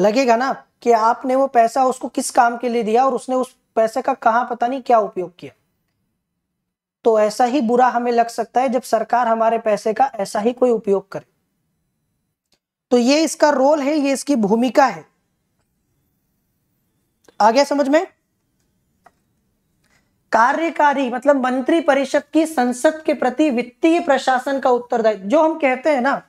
लगेगा ना कि आपने वो पैसा उसको किस काम के लिए दिया और उसने उस पैसे का कहाँ पता नहीं क्या उपयोग किया तो ऐसा ही बुरा हमें लग सकता है जब सरकार हमारे पैसे का ऐसा ही कोई उपयोग करे तो ये इसका रोल है ये इसकी भूमिका है आ गया समझ में कार्यकारी मतलब मंत्री परिषद की संसद के प्रति वित्तीय प्रशासन का उत्तरदायित्व जो हम कहते हैं ना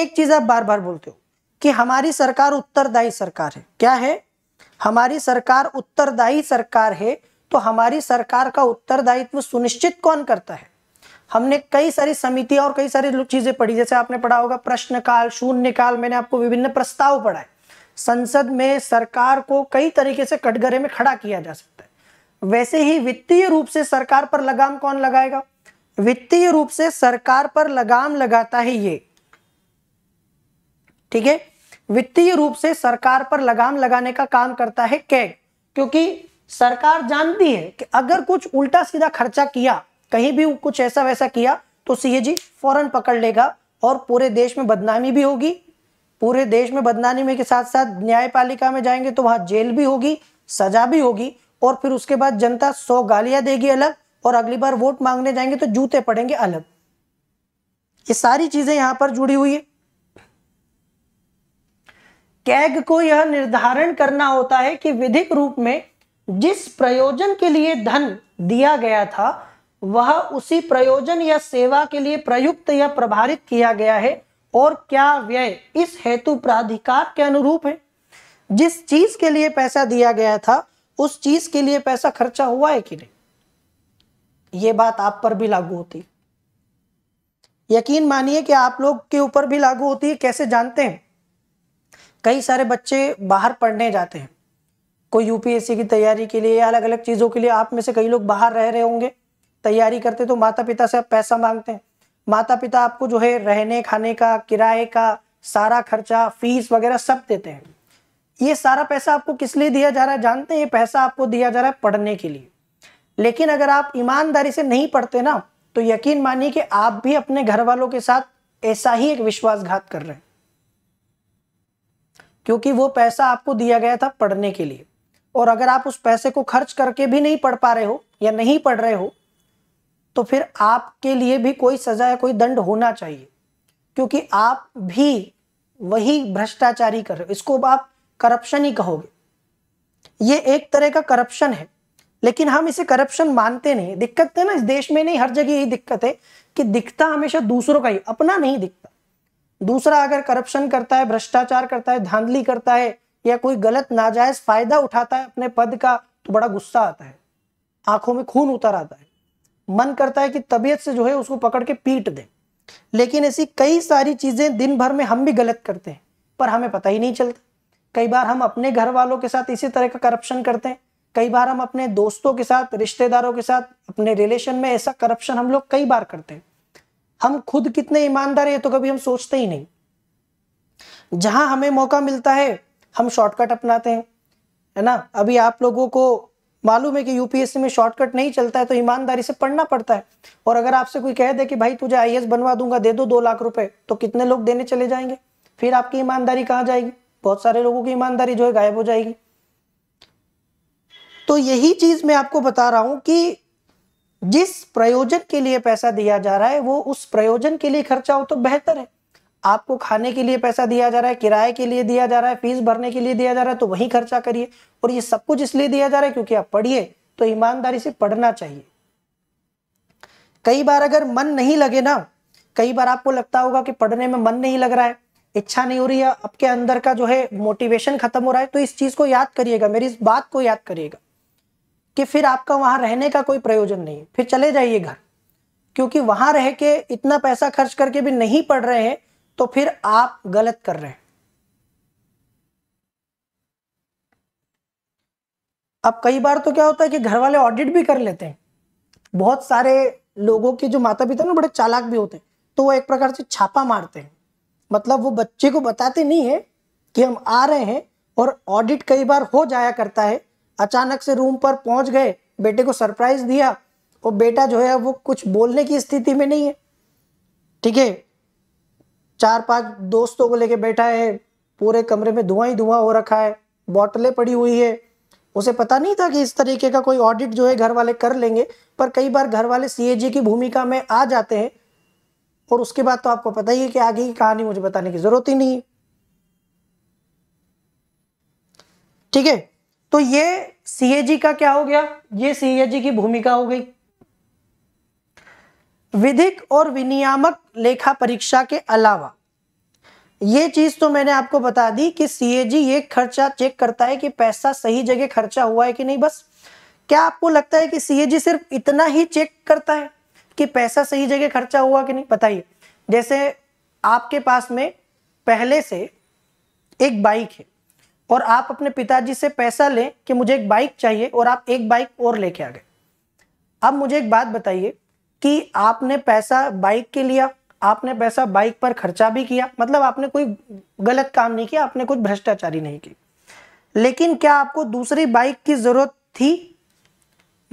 एक चीज आप बार बार बोलते हो कि हमारी सरकार उत्तरदायी सरकार है क्या है हमारी सरकार उत्तरदायी सरकार है तो हमारी सरकार का उत्तरदायित्व सुनिश्चित कौन करता है हमने कई सारी समितियां और कई सारी चीजें पढ़ी जैसे आपने पढ़ा होगा प्रश्नकाल शून्यकाल मैंने आपको विभिन्न प्रस्ताव पढ़ाए संसद में सरकार को कई तरीके से कटघरे में खड़ा किया जा सकता है वैसे ही वित्तीय रूप से सरकार पर लगाम कौन लगाएगा वित्तीय रूप से सरकार पर लगाम लगाता है ये ठीक है वित्तीय रूप से सरकार पर लगाम लगाने का काम करता है कैग क्योंकि सरकार जानती है कि अगर कुछ उल्टा सीधा खर्चा किया कहीं भी कुछ ऐसा वैसा किया तो सीएजी फौरन पकड़ लेगा और पूरे देश में बदनामी भी होगी पूरे देश में बदनामी में के साथ साथ न्यायपालिका में जाएंगे तो वहां जेल भी होगी सजा भी होगी और फिर उसके बाद जनता सौ गालियां देगी अलग और अगली बार वोट मांगने जाएंगे तो जूते पड़ेंगे अलग ये सारी चीजें यहां पर जुड़ी हुई है कैग को यह निर्धारण करना होता है कि विधिक रूप में जिस प्रयोजन के लिए धन दिया गया था वह उसी प्रयोजन या सेवा के लिए प्रयुक्त या प्रभारित किया गया है और क्या व्यय इस हेतु प्राधिकार के अनुरूप है जिस चीज के लिए पैसा दिया गया था उस चीज के लिए पैसा खर्चा हुआ है कि नहीं ये बात आप पर भी लागू होती है यकीन मानिए कि आप लोग के ऊपर भी लागू होती है कैसे जानते हैं कई सारे बच्चे बाहर पढ़ने जाते हैं कोई यूपीएससी की तैयारी के लिए या अलग अलग चीज़ों के लिए आप में से कई लोग बाहर रह रहे होंगे तैयारी करते तो माता पिता से आप पैसा मांगते हैं माता पिता आपको जो है रहने खाने का किराए का सारा खर्चा फीस वगैरह सब देते हैं ये सारा पैसा आपको किस लिए दिया जा रहा है जानते हैं ये पैसा आपको दिया जा रहा है पढ़ने के लिए लेकिन अगर आप ईमानदारी से नहीं पढ़ते ना तो यकीन मानिए कि आप भी अपने घर वालों के साथ ऐसा ही एक विश्वासघात कर रहे हैं क्योंकि वो पैसा आपको दिया गया था पढ़ने के लिए और अगर आप उस पैसे को खर्च करके भी नहीं पढ़ पा रहे हो या नहीं पढ़ रहे हो तो फिर आपके लिए भी कोई सजा या कोई दंड होना चाहिए क्योंकि आप भी वही भ्रष्टाचारी कर रहे हो इसको आप करप्शन ही कहोगे ये एक तरह का करप्शन है लेकिन हम इसे करप्शन मानते नहीं दिक्कत है ना इस देश में नहीं हर जगह यही दिक्कत है कि दिखता हमेशा दूसरों का ही अपना नहीं दिखता दूसरा अगर करप्शन करता है भ्रष्टाचार करता है धांधली करता है या कोई गलत नाजायज फायदा उठाता है अपने पद का तो बड़ा गुस्सा आता है आंखों में खून उतर आता है मन करता है कि तबीयत से जो है उसको पकड़ के पीट दें लेकिन ऐसी कई सारी चीजें दिन भर में हम भी गलत करते हैं पर हमें पता ही नहीं चलता कई बार हम अपने घर वालों के साथ इसी तरह का करप्शन करते हैं कई बार हम अपने दोस्तों के साथ रिश्तेदारों के साथ अपने रिलेशन में ऐसा करप्शन हम लोग कई बार करते हैं हम खुद कितने ईमानदार हैं तो कभी हम सोचते ही नहीं जहां हमें मौका मिलता है हम शॉर्टकट अपनाते हैं है ना अभी आप लोगों को मालूम है कि यूपीएससी में शॉर्टकट नहीं चलता है तो ईमानदारी से पढ़ना पड़ता है और अगर आपसे कोई कह दे कि भाई तुझे आईएएस बनवा दूंगा दे दो दो लाख रुपए तो कितने लोग देने चले जाएंगे फिर आपकी ईमानदारी कहाँ जाएगी बहुत सारे लोगों की ईमानदारी जो है गायब हो जाएगी तो यही चीज मैं आपको बता रहा हूं कि जिस प्रयोजन के लिए पैसा दिया जा रहा है वो उस प्रयोजन के लिए खर्चा हो तो बेहतर है आपको खाने के लिए पैसा दिया जा रहा है किराए के लिए दिया जा रहा है फीस भरने के लिए दिया जा रहा है तो वही खर्चा करिए और ये सब कुछ इसलिए दिया जा रहा है क्योंकि आप पढ़िए तो ईमानदारी से पढ़ना चाहिए कई बार अगर मन नहीं लगे ना कई बार आपको लगता होगा कि पढ़ने में मन नहीं लग रहा है इच्छा नहीं हो रही है आपके अंदर का जो है मोटिवेशन खत्म हो रहा है तो इस चीज को याद करिएगा मेरी इस बात को याद करिएगा कि फिर आपका वहां रहने का कोई प्रयोजन नहीं है फिर चले जाइए घर क्योंकि वहां रह के इतना पैसा खर्च करके भी नहीं पढ़ रहे हैं तो फिर आप गलत कर रहे हैं अब कई बार तो क्या होता है कि घर वाले ऑडिट भी कर लेते हैं बहुत सारे लोगों के जो माता पिता ना बड़े चालाक भी होते हैं तो वो एक प्रकार से छापा मारते हैं मतलब वो बच्चे को बताते नहीं है कि हम आ रहे हैं और ऑडिट कई बार हो जाया करता है अचानक से रूम पर पहुंच गए बेटे को सरप्राइज दिया और बेटा जो है वो कुछ बोलने की स्थिति में नहीं है ठीक है चार पांच दोस्तों को लेके बैठा है पूरे कमरे में धुआं ही धुआं हो रखा है बॉटलें पड़ी हुई है उसे पता नहीं था कि इस तरीके का कोई ऑडिट जो है घर वाले कर लेंगे पर कई बार घर वाले सी की भूमिका में आ जाते हैं और उसके बाद तो आपको पता ही है कि आगे की कहानी मुझे बताने की जरूरत ही नहीं है ठीक है तो ये सीएजी का क्या हो गया ये सीएजी की भूमिका हो गई विधिक और विनियामक लेखा परीक्षा के अलावा ये चीज तो मैंने आपको बता दी कि सीएजी ये खर्चा चेक करता है कि पैसा सही जगह खर्चा हुआ है कि नहीं बस क्या आपको लगता है कि सीएजी सिर्फ इतना ही चेक करता है कि पैसा सही जगह खर्चा हुआ कि नहीं बताइए जैसे आपके पास में पहले से एक बाइक है और आप अपने पिताजी से पैसा लें कि मुझे एक बाइक चाहिए और आप एक बाइक और लेके आ गए अब मुझे एक बात बताइए कि आपने पैसा बाइक के लिया आपने पैसा बाइक पर खर्चा भी किया मतलब आपने कोई गलत काम नहीं किया आपने कुछ भ्रष्टाचारी नहीं की लेकिन क्या आपको दूसरी बाइक की जरूरत थी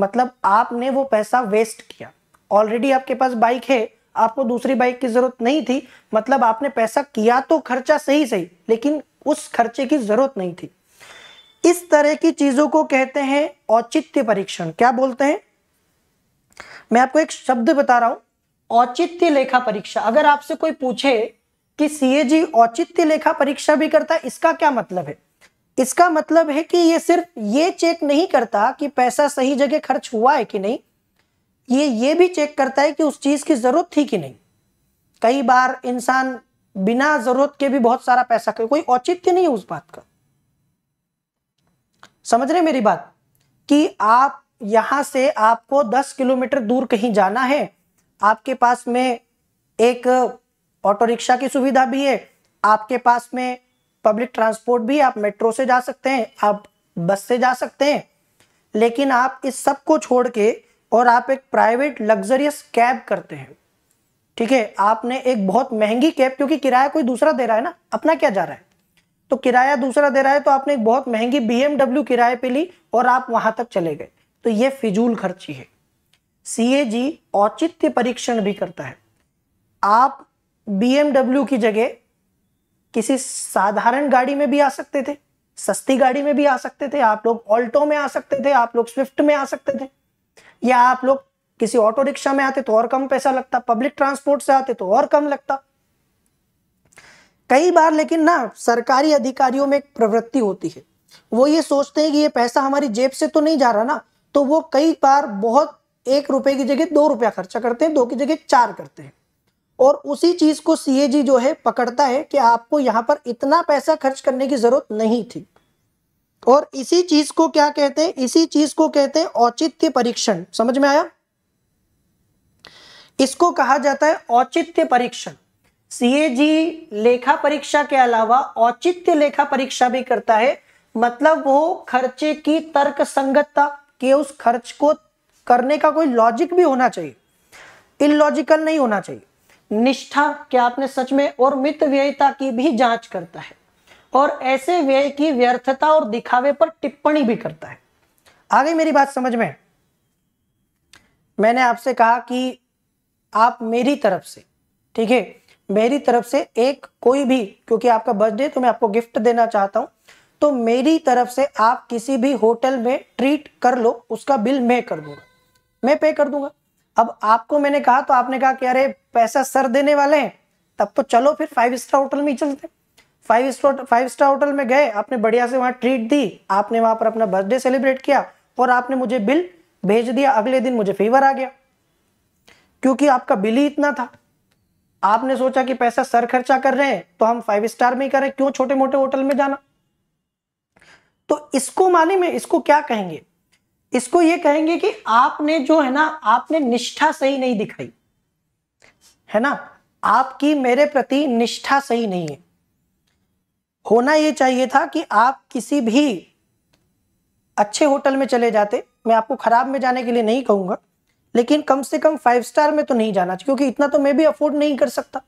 मतलब आपने वो पैसा वेस्ट किया ऑलरेडी आपके पास बाइक है आपको दूसरी बाइक की जरूरत नहीं थी मतलब आपने पैसा किया तो खर्चा सही सही लेकिन उस खर्चे की जरूरत नहीं थी इस तरह की चीजों को कहते हैं औचित्य परीक्षण क्या बोलते हैं मैं आपको एक शब्द बता रहा हूं औचित्य लेखा परीक्षा अगर आपसे कोई पूछे कि सीएजी औचित्य लेखा परीक्षा भी करता है इसका क्या मतलब है इसका मतलब है कि ये सिर्फ ये चेक नहीं करता कि पैसा सही जगह खर्च हुआ है कि नहीं ये ये भी चेक करता है कि उस चीज़ की ज़रूरत थी कि नहीं कई बार इंसान बिना ज़रूरत के भी बहुत सारा पैसा कर कोई औचित्य नहीं है उस बात का समझ रहे मेरी बात कि आप यहाँ से आपको 10 किलोमीटर दूर कहीं जाना है आपके पास में एक ऑटो रिक्शा की सुविधा भी है आपके पास में पब्लिक ट्रांसपोर्ट भी आप मेट्रो से जा सकते हैं आप बस से जा सकते हैं लेकिन आप इस सब को छोड़ के और आप एक प्राइवेट लग्जरियस कैब करते हैं ठीक है आपने एक बहुत महंगी कैब क्योंकि किराया कोई दूसरा दे रहा है ना अपना क्या जा रहा है तो किराया दूसरा दे रहा है तो आपने एक बहुत महंगी बीएमडब्ल्यू किराए पे ली और आप वहां तक चले गए तो ये फिजूल खर्ची है सीएजी औचित्य परीक्षण भी करता है आप बीएमडब्ल्यू की जगह किसी साधारण गाड़ी में भी आ सकते थे सस्ती गाड़ी में भी आ सकते थे आप लोग ऑल्टो में आ सकते थे आप लोग स्विफ्ट में आ सकते थे या आप लोग किसी ऑटो रिक्शा में आते तो और कम पैसा लगता पब्लिक ट्रांसपोर्ट से आते तो और कम लगता कई बार लेकिन ना सरकारी अधिकारियों में एक प्रवृत्ति होती है वो ये सोचते हैं कि ये पैसा हमारी जेब से तो नहीं जा रहा ना तो वो कई बार बहुत एक रुपए की जगह दो रुपया खर्चा करते हैं दो की जगह चार करते हैं और उसी चीज को सीएजी जो है पकड़ता है कि आपको यहाँ पर इतना पैसा खर्च करने की जरूरत नहीं थी और इसी चीज को क्या कहते हैं इसी चीज को कहते हैं औचित्य परीक्षण समझ में आया इसको कहा जाता है औचित्य परीक्षण सीएजी लेखा परीक्षा के अलावा औचित्य लेखा परीक्षा भी करता है मतलब वो खर्चे की तर्क संगतता कि उस खर्च को करने का कोई लॉजिक भी होना चाहिए इलॉजिकल नहीं होना चाहिए निष्ठा क्या आपने सच में और मित व्ययता की भी जांच करता है और ऐसे व्यय की व्यर्थता और दिखावे पर टिप्पणी भी करता है आगे मेरी बात समझ में मैंने आपसे कहा कि आप मेरी तरफ से ठीक है मेरी तरफ से एक कोई भी क्योंकि आपका बर्थडे तो मैं आपको गिफ्ट देना चाहता हूं तो मेरी तरफ से आप किसी भी होटल में ट्रीट कर लो उसका बिल मैं कर दूंगा मैं पे कर दूंगा अब आपको मैंने कहा तो आपने कहा कि अरे पैसा सर देने वाले हैं तब तो चलो फिर फाइव स्टार होटल में ही चलते हैं five star five star hotel में गए आपने बढ़िया से वहाँ ट्रीट दी आपने वहाँ पर अपना बर्थडे सेलिब्रेट किया और आपने मुझे बिल भेज दिया अगले दिन मुझे फीवर आ गया क्योंकि आपका बिल ही इतना था आपने सोचा कि पैसा सर खर्चा कर रहे हैं तो हम फाइव स्टार में ही करें क्यों छोटे मोटे होटल में जाना तो इसको माने में इसको क्या कहेंगे इसको ये कहेंगे कि आपने जो है ना आपने निष्ठा सही नहीं दिखाई है ना आपकी मेरे प्रति निष्ठा सही नहीं है होना ये चाहिए था कि आप किसी भी अच्छे होटल में चले जाते मैं आपको ख़राब में जाने के लिए नहीं कहूंगा लेकिन कम से कम फाइव स्टार में तो नहीं जाना क्योंकि इतना तो मैं भी अफोर्ड नहीं कर सकता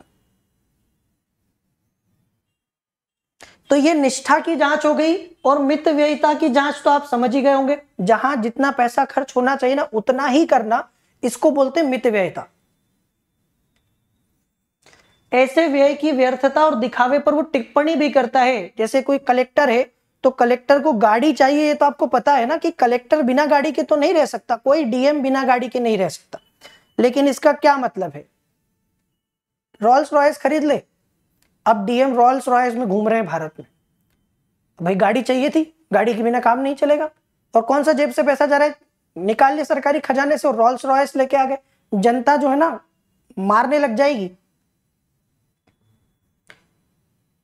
तो ये निष्ठा की जांच हो गई और मित व्ययता की जांच तो आप समझ ही गए होंगे जहां जितना पैसा खर्च होना चाहिए ना उतना ही करना इसको बोलते हैं मित व्ययता ऐसे व्यय की व्यर्थता और दिखावे पर वो टिप्पणी भी करता है जैसे कोई कलेक्टर है तो कलेक्टर को गाड़ी चाहिए ये तो आपको पता है ना कि कलेक्टर बिना गाड़ी के तो नहीं रह सकता कोई डीएम बिना गाड़ी के नहीं रह सकता लेकिन इसका क्या मतलब है रॉयल्स रॉयस खरीद ले अब डीएम रॉयल्स रॉयस में घूम रहे हैं भारत में भाई गाड़ी चाहिए थी गाड़ी के बिना काम नहीं चलेगा और कौन सा जेब से पैसा जा रहा है निकाल लिया सरकारी खजाने से और रॉयल्स रॉयस लेके आ गए जनता जो है ना मारने लग जाएगी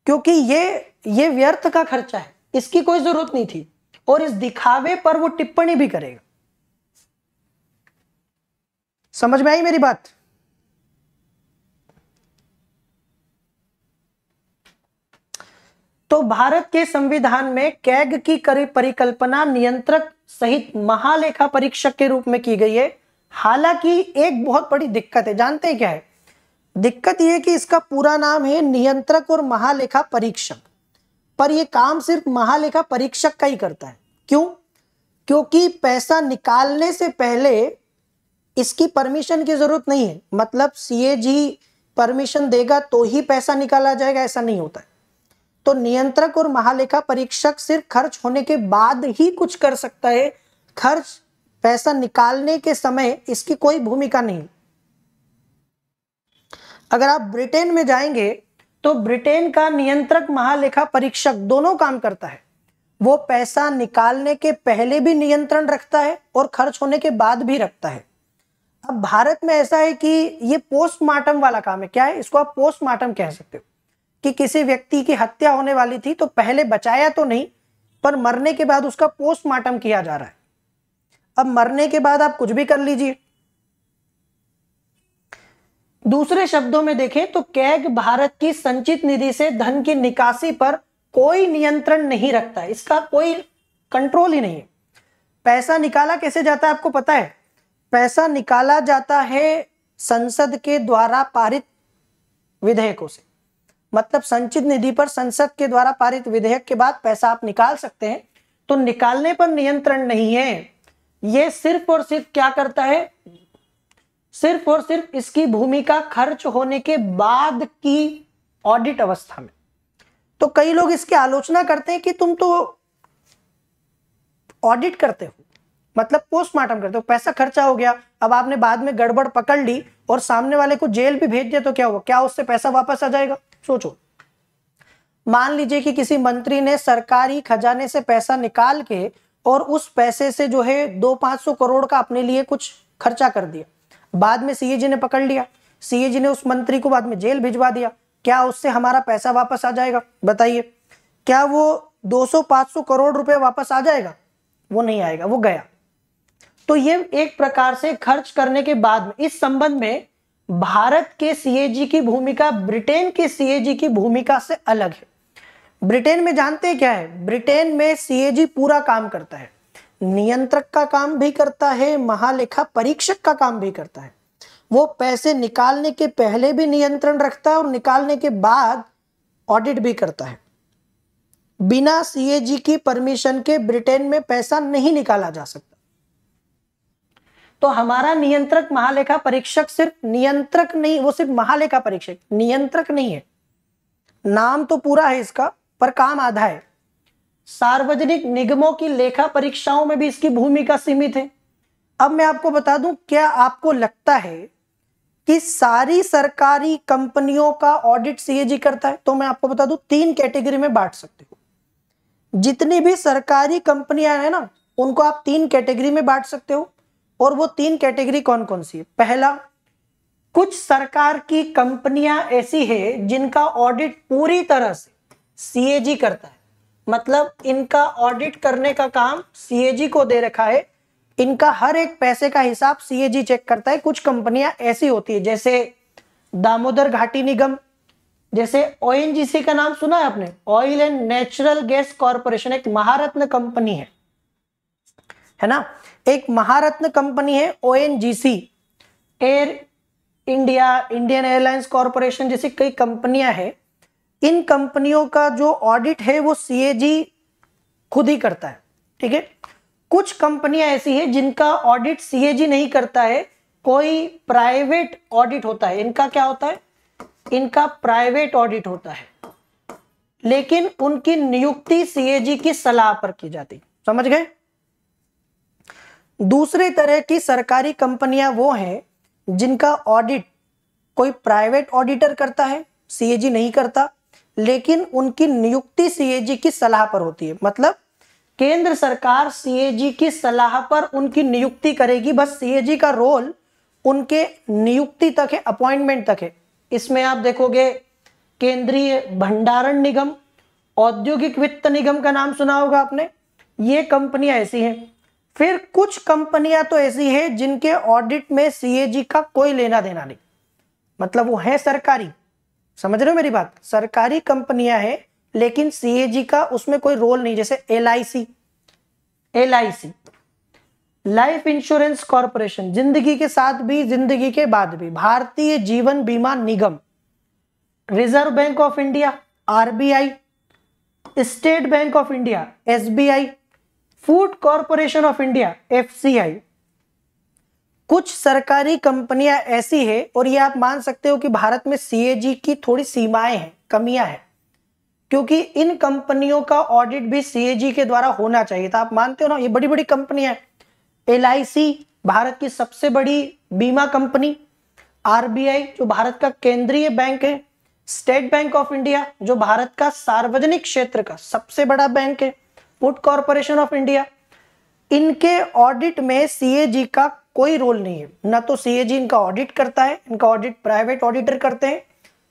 क्योंकि ये ये व्यर्थ का खर्चा है इसकी कोई जरूरत नहीं थी और इस दिखावे पर वो टिप्पणी भी करेगा समझ में आई मेरी बात तो भारत के संविधान में कैग की परिकल्पना नियंत्रक सहित महालेखा परीक्षक के रूप में की गई है हालांकि एक बहुत बड़ी दिक्कत है जानते हैं क्या है दिक्कत यह कि इसका पूरा नाम है नियंत्रक और महालेखा परीक्षक पर यह काम सिर्फ महालेखा परीक्षक का ही करता है क्यों क्योंकि पैसा निकालने से पहले इसकी परमिशन की जरूरत नहीं है मतलब सीएजी परमिशन देगा तो ही पैसा निकाला जाएगा ऐसा नहीं होता है तो नियंत्रक और महालेखा परीक्षक सिर्फ खर्च होने के बाद ही कुछ कर सकता है खर्च पैसा निकालने के समय इसकी कोई भूमिका नहीं अगर आप ब्रिटेन में जाएंगे तो ब्रिटेन का नियंत्रक महालेखा परीक्षक दोनों काम करता है वो पैसा निकालने के पहले भी नियंत्रण रखता है और खर्च होने के बाद भी रखता है अब भारत में ऐसा है कि ये पोस्टमार्टम वाला काम है क्या है इसको आप पोस्टमार्टम कह सकते हो कि किसी व्यक्ति की हत्या होने वाली थी तो पहले बचाया तो नहीं पर मरने के बाद उसका पोस्टमार्टम किया जा रहा है अब मरने के बाद आप कुछ भी कर लीजिए दूसरे शब्दों में देखें तो कैग भारत की संचित निधि से धन की निकासी पर कोई नियंत्रण नहीं रखता इसका कोई कंट्रोल ही नहीं है पैसा निकाला कैसे जाता है आपको पता है पैसा निकाला जाता है संसद के द्वारा पारित विधेयकों से मतलब संचित निधि पर संसद के द्वारा पारित विधेयक के बाद पैसा आप निकाल सकते हैं तो निकालने पर नियंत्रण नहीं है यह सिर्फ और सिर्फ क्या करता है सिर्फ और सिर्फ इसकी भूमिका खर्च होने के बाद की ऑडिट अवस्था में तो कई लोग इसकी आलोचना करते हैं कि तुम तो ऑडिट करते हो मतलब पोस्टमार्टम करते हो पैसा खर्चा हो गया अब आपने बाद में गड़बड़ पकड़ ली और सामने वाले को जेल भी भेज दिया तो क्या होगा क्या उससे पैसा वापस आ जाएगा सोचो मान लीजिए कि किसी मंत्री ने सरकारी खजाने से पैसा निकाल के और उस पैसे से जो है दो पांच सौ करोड़ का अपने लिए कुछ खर्चा कर दिया बाद में सीएजी ने पकड़ लिया सीएजी ने उस मंत्री को बाद में जेल भिजवा दिया क्या उससे हमारा पैसा वापस आ जाएगा बताइए क्या वो 200-500 करोड़ रुपए वापस आ जाएगा वो नहीं आएगा वो गया तो ये एक प्रकार से खर्च करने के बाद में इस संबंध में भारत के सीएजी की भूमिका ब्रिटेन के सीएजी की भूमिका से अलग है ब्रिटेन में जानते क्या है ब्रिटेन में सीएजी पूरा काम करता है नियंत्रक का काम भी करता है महालेखा परीक्षक का काम भी करता है वो पैसे निकालने के पहले भी नियंत्रण रखता है और निकालने के बाद ऑडिट भी करता है बिना सीएजी की परमिशन के ब्रिटेन में पैसा नहीं निकाला जा सकता तो हमारा नियंत्रक महालेखा परीक्षक सिर्फ नियंत्रक नहीं वो सिर्फ महालेखा परीक्षक नियंत्रक नहीं है नाम तो पूरा है इसका पर काम आधा है सार्वजनिक निगमों की लेखा परीक्षाओं में भी इसकी भूमिका सीमित है अब मैं आपको बता दूं क्या आपको लगता है कि सारी सरकारी कंपनियों का ऑडिट सीएजी करता है तो मैं आपको बता दूं तीन कैटेगरी में बांट सकते हो जितनी भी सरकारी कंपनियां हैं ना उनको आप तीन कैटेगरी में बांट सकते हो और वो तीन कैटेगरी कौन कौन सी है पहला कुछ सरकार की कंपनियां ऐसी है जिनका ऑडिट पूरी तरह से सीएजी करता है मतलब इनका ऑडिट करने का काम सीएजी को दे रखा है इनका हर एक पैसे का हिसाब सीएजी चेक करता है कुछ कंपनियां ऐसी होती है जैसे दामोदर घाटी निगम जैसे ओएनजीसी का नाम सुना है आपने oil and natural gas corporation एक महारत्न कंपनी है है ना एक महारत्न कंपनी है ONGC Air India Indian Airlines corporation जैसी कई कंपनियां हैं इन कंपनियों का जो ऑडिट है वो सीएजी खुद ही करता है ठीक है कुछ कंपनियां ऐसी हैं जिनका ऑडिट सीएजी नहीं करता है कोई प्राइवेट ऑडिट होता है इनका क्या होता है इनका प्राइवेट ऑडिट होता है लेकिन उनकी नियुक्ति सीएजी की सलाह पर की जाती समझ गए दूसरे तरह की सरकारी कंपनियां वो हैं जिनका ऑडिट कोई प्राइवेट ऑडिटर करता है सीएजी नहीं करता लेकिन उनकी नियुक्ति सीएजी की सलाह पर होती है मतलब केंद्र सरकार सीएजी की सलाह पर उनकी नियुक्ति करेगी बस सीएजी का रोल उनके नियुक्ति तक है अपॉइंटमेंट तक है इसमें आप देखोगे केंद्रीय भंडारण निगम औद्योगिक वित्त निगम का नाम सुना होगा आपने ये कंपनियां ऐसी हैं फिर कुछ कंपनियां तो ऐसी हैं जिनके ऑडिट में सीएजी का कोई लेना देना नहीं मतलब वो है सरकारी समझ रहे हो मेरी बात सरकारी कंपनियां हैं लेकिन सीएजी का उसमें कोई रोल नहीं जैसे L I C L I C life insurance corporation जिंदगी के साथ भी जिंदगी के बाद भी भारतीय जीवन बीमा निगम reserve bank of India RBI state bank of India SBI food corporation of India FCI कुछ सरकारी कंपनियां ऐसी है और ये आप मान सकते हो कि भारत में सीएजी की थोड़ी सीमाएं हैं कमियां हैं क्योंकि इन कंपनियों का ऑडिट भी सीएजी के द्वारा होना चाहिए था आप मानते हो ना ये बड़ी बड़ी कंपनियां एल आई भारत की सबसे बड़ी बीमा कंपनी आरबीआई जो भारत का केंद्रीय बैंक है स्टेट बैंक ऑफ इंडिया जो भारत का सार्वजनिक क्षेत्र का सबसे बड़ा बैंक है फूड कॉरपोरेशन ऑफ इंडिया इनके ऑडिट में सीएजी का कोई रोल नहीं है ना तो सीएजी इनका ऑडिट करता है इनका ऑडिट प्राइवेट ऑडिटर करते हैं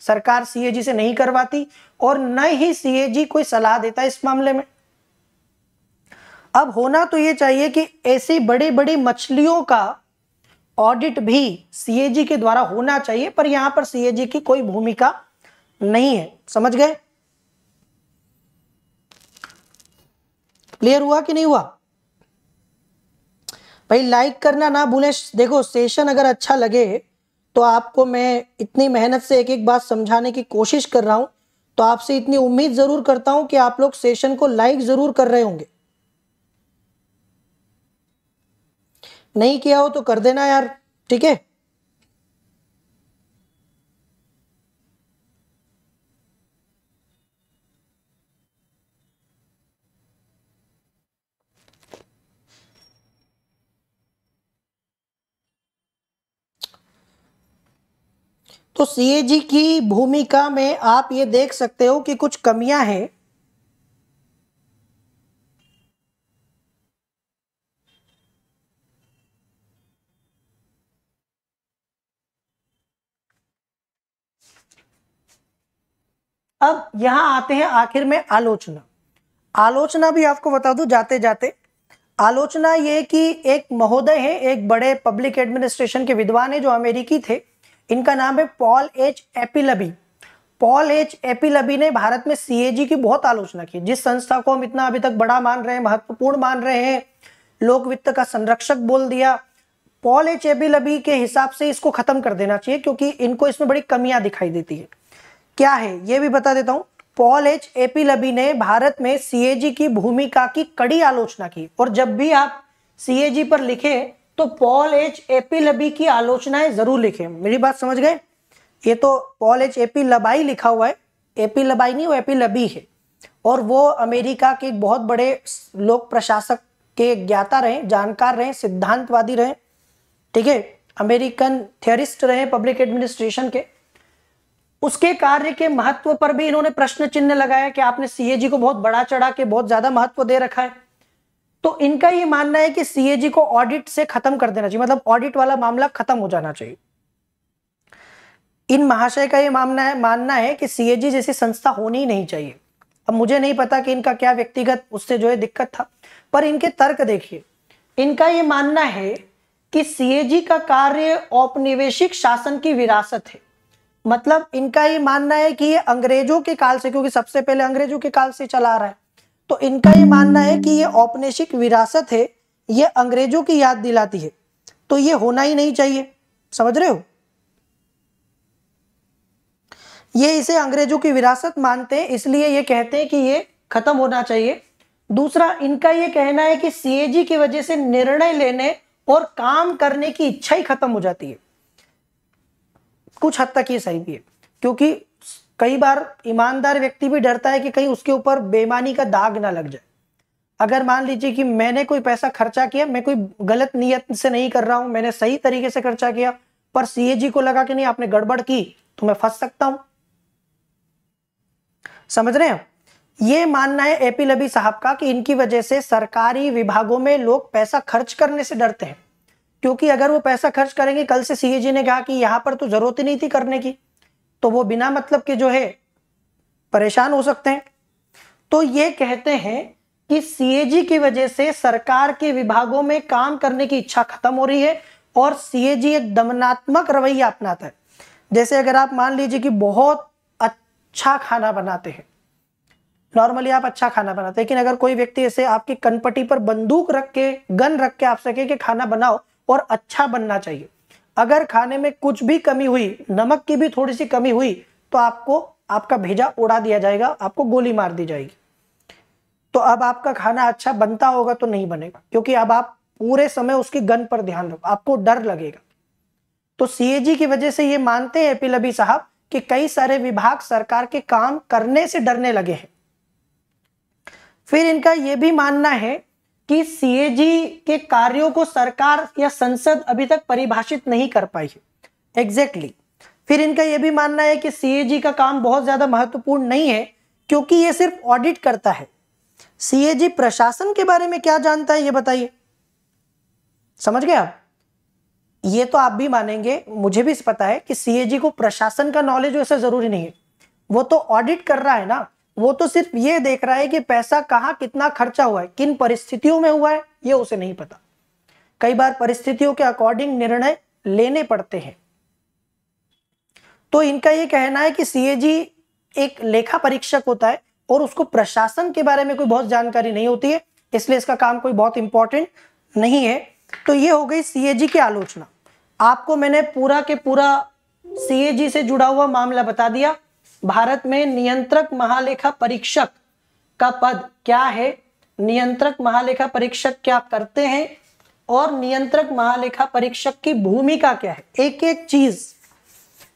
सरकार सीएजी से नहीं करवाती और न ही सीएजी कोई सलाह देता है इस मामले में अब होना तो ये चाहिए कि ऐसी बड़ी बड़ी मछलियों का ऑडिट भी सीएजी के द्वारा होना चाहिए पर यहां पर सीएजी की कोई भूमिका नहीं है समझ गए क्लियर हुआ कि नहीं हुआ भाई लाइक करना ना भूलें देखो सेशन अगर अच्छा लगे तो आपको मैं इतनी मेहनत से एक एक बात समझाने की कोशिश कर रहा हूँ तो आपसे इतनी उम्मीद ज़रूर करता हूँ कि आप लोग सेशन को लाइक ज़रूर कर रहे होंगे नहीं किया हो तो कर देना यार ठीक है तो सीएजी की भूमिका में आप ये देख सकते हो कि कुछ कमियां हैं अब यहां आते हैं आखिर में आलोचना आलोचना भी आपको बता दू जाते जाते आलोचना ये कि एक महोदय है एक बड़े पब्लिक एडमिनिस्ट्रेशन के विद्वान है जो अमेरिकी थे इनका नाम है Paul H Appleby Paul H Appleby ने भारत में सीएजी की बहुत आलोचना की जिस संस्था को हम इतना अभी तक बड़ा मान रहे हैं महत्वपूर्ण मान रहे हैं लोक वित्त का संरक्षक बोल दिया पॉल एच एपिलबी के हिसाब से इसको खत्म कर देना चाहिए क्योंकि इनको इसमें बड़ी कमियां दिखाई देती है क्या है ये भी बता देता हूं पॉल एच एपिलबी ने भारत में सीएजी की भूमिका की कड़ी आलोचना की और जब भी आप सीएजी पर लिखे तो पॉल एच एपी लबी की आलोचनाएं जरूर लिखें मेरी बात समझ गए ये तो पॉल एच एपी लबाई लिखा हुआ है एपी लबाई नहीं वो एपी लबी है और वो अमेरिका के बहुत बड़े लोक प्रशासक के ज्ञाता रहे जानकार रहे सिद्धांतवादी रहे ठीक है अमेरिकन थियरिस्ट रहे पब्लिक एडमिनिस्ट्रेशन के उसके कार्य के महत्व पर भी इन्होंने प्रश्न चिन्ह लगाया कि आपने सीएजी को बहुत बड़ा चढ़ा के बहुत ज्यादा महत्व दे रखा है तो इनका ये मानना है कि सीएजी को ऑडिट से खत्म कर देना चाहिए मतलब ऑडिट वाला मामला खत्म हो जाना चाहिए इन महाशय का ये मानना है मानना है कि सीएजी जैसी संस्था होनी ही नहीं चाहिए अब मुझे नहीं पता कि इनका क्या व्यक्तिगत उससे जो है दिक्कत था पर इनके तर्क देखिए इनका ये मानना है कि सीएजी का कार्य औपनिवेशिक शासन की विरासत है मतलब इनका ये मानना है कि ये अंग्रेजों के काल से क्योंकि सबसे पहले अंग्रेजों के काल से चला आ रहा है तो इनका ये मानना है कि ये औपनिशिक विरासत है ये अंग्रेजों की याद दिलाती है तो ये होना ही नहीं चाहिए समझ रहे हो ये इसे अंग्रेजों की विरासत मानते हैं इसलिए ये कहते हैं कि ये खत्म होना चाहिए दूसरा इनका ये कहना है कि सीएजी की वजह से निर्णय लेने और काम करने की इच्छा ही खत्म हो जाती है कुछ हद तक ये सही भी है क्योंकि कई बार ईमानदार व्यक्ति भी डरता है कि कहीं उसके ऊपर बेईमानी का दाग ना लग जाए अगर मान लीजिए कि मैंने कोई पैसा खर्चा किया मैं कोई गलत नियत से नहीं कर रहा हूं मैंने सही तरीके से खर्चा किया पर सीएजी को लगा कि नहीं आपने गड़बड़ की तो मैं फंस सकता हूं समझ रहे हैं ये मानना है एपी लबी साहब का कि इनकी वजह से सरकारी विभागों में लोग पैसा खर्च करने से डरते हैं क्योंकि अगर वो पैसा खर्च करेंगे कल से सीएजी ने कहा कि यहां पर तो जरूरत ही नहीं थी करने की तो वो बिना मतलब के जो है परेशान हो सकते हैं तो ये कहते हैं कि सीएजी की वजह से सरकार के विभागों में काम करने की इच्छा खत्म हो रही है और सीएजी एक दमनात्मक रवैया अपनाता है जैसे अगर आप मान लीजिए कि बहुत अच्छा खाना बनाते हैं नॉर्मली आप अच्छा खाना बनाते हैं लेकिन अगर कोई व्यक्ति ऐसे आपकी कनपट्टी पर बंदूक रख के गन रख के आपसे कहे कि खाना बनाओ और अच्छा बनना चाहिए अगर खाने में कुछ भी कमी हुई नमक की भी थोड़ी सी कमी हुई तो आपको आपका भेजा उड़ा दिया जाएगा आपको गोली मार दी जाएगी तो अब आपका खाना अच्छा बनता होगा तो नहीं बनेगा क्योंकि अब आप पूरे समय उसकी गन पर ध्यान रखो आपको डर लगेगा तो सीएजी की वजह से ये मानते हैं एपीलबी साहब कि कई सारे विभाग सरकार के काम करने से डरने लगे हैं फिर इनका यह भी मानना है कि सीएजी के कार्यों को सरकार या संसद अभी तक परिभाषित नहीं कर पाई है एग्जैक्टली exactly. फिर इनका यह भी मानना है कि सीएजी का काम बहुत ज्यादा महत्वपूर्ण नहीं है क्योंकि यह सिर्फ ऑडिट करता है सीएजी प्रशासन के बारे में क्या जानता है यह बताइए समझ गए आप ये तो आप भी मानेंगे मुझे भी पता है कि सीएजी को प्रशासन का नॉलेज वैसे जरूरी नहीं है वो तो ऑडिट कर रहा है ना वो तो सिर्फ ये देख रहा है कि पैसा कहाँ कितना खर्चा हुआ है किन परिस्थितियों में हुआ है ये उसे नहीं पता कई बार परिस्थितियों के अकॉर्डिंग निर्णय लेने पड़ते हैं तो इनका ये कहना है कि सीएजी एक लेखा परीक्षक होता है और उसको प्रशासन के बारे में कोई बहुत जानकारी नहीं होती है इसलिए इसका काम कोई बहुत इंपॉर्टेंट नहीं है तो ये हो गई सीएजी की आलोचना आपको मैंने पूरा के पूरा सीएजी से जुड़ा हुआ मामला बता दिया भारत में नियंत्रक महालेखा परीक्षक का पद क्या है नियंत्रक महालेखा परीक्षक क्या करते हैं और नियंत्रक महालेखा परीक्षक की भूमिका क्या है एक एक चीज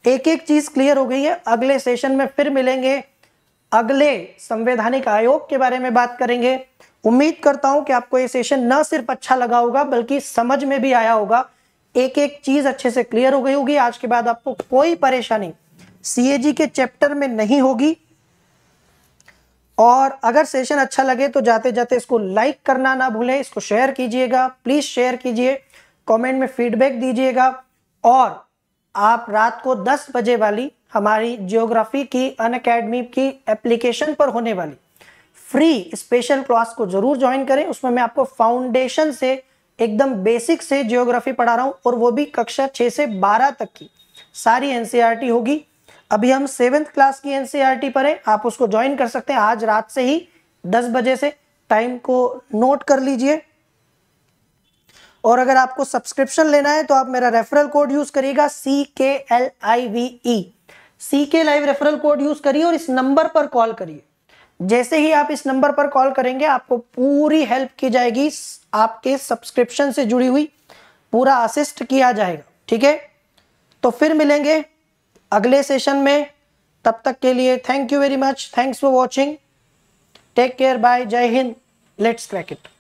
एक एक चीज क्लियर हो गई है अगले सेशन में फिर मिलेंगे अगले संवैधानिक आयोग के बारे में बात करेंगे उम्मीद करता हूं कि आपको ये सेशन न सिर्फ अच्छा लगा होगा बल्कि समझ में भी आया होगा एक एक चीज अच्छे से क्लियर हो गई होगी आज के बाद आपको कोई परेशानी सीएजी के चैप्टर में नहीं होगी और अगर सेशन अच्छा लगे तो जाते जाते इसको लाइक करना ना भूलें इसको शेयर कीजिएगा प्लीज़ शेयर कीजिए कमेंट में फीडबैक दीजिएगा और आप रात को 10 बजे वाली हमारी जियोग्राफी की अन अकेडमी की एप्लीकेशन पर होने वाली फ्री स्पेशल क्लास को जरूर ज्वाइन करें उसमें मैं आपको फाउंडेशन से एकदम बेसिक से जियोग्राफी पढ़ा रहा हूँ और वो भी कक्षा छः से बारह तक की सारी एनसीईआरटी होगी अभी हम सेवेंथ क्लास की एनसीईआरटी e पर हैं आप उसको ज्वाइन कर सकते हैं आज रात से ही दस बजे से टाइम को नोट कर लीजिए और अगर आपको सब्सक्रिप्शन लेना है तो आप मेरा रेफरल कोड यूज करिएगा सी के L I V E C K live referral code use करिए और इस नंबर पर कॉल करिए जैसे ही आप इस नंबर पर कॉल करेंगे आपको पूरी हेल्प की जाएगी आपके सब्सक्रिप्शन से जुड़ी हुई पूरा असिस्ट किया जाएगा ठीक है तो फिर मिलेंगे अगले सेशन में तब तक के लिए thank you very much thanks for watching take care bye जय हिंद लेट्स क्रैक इट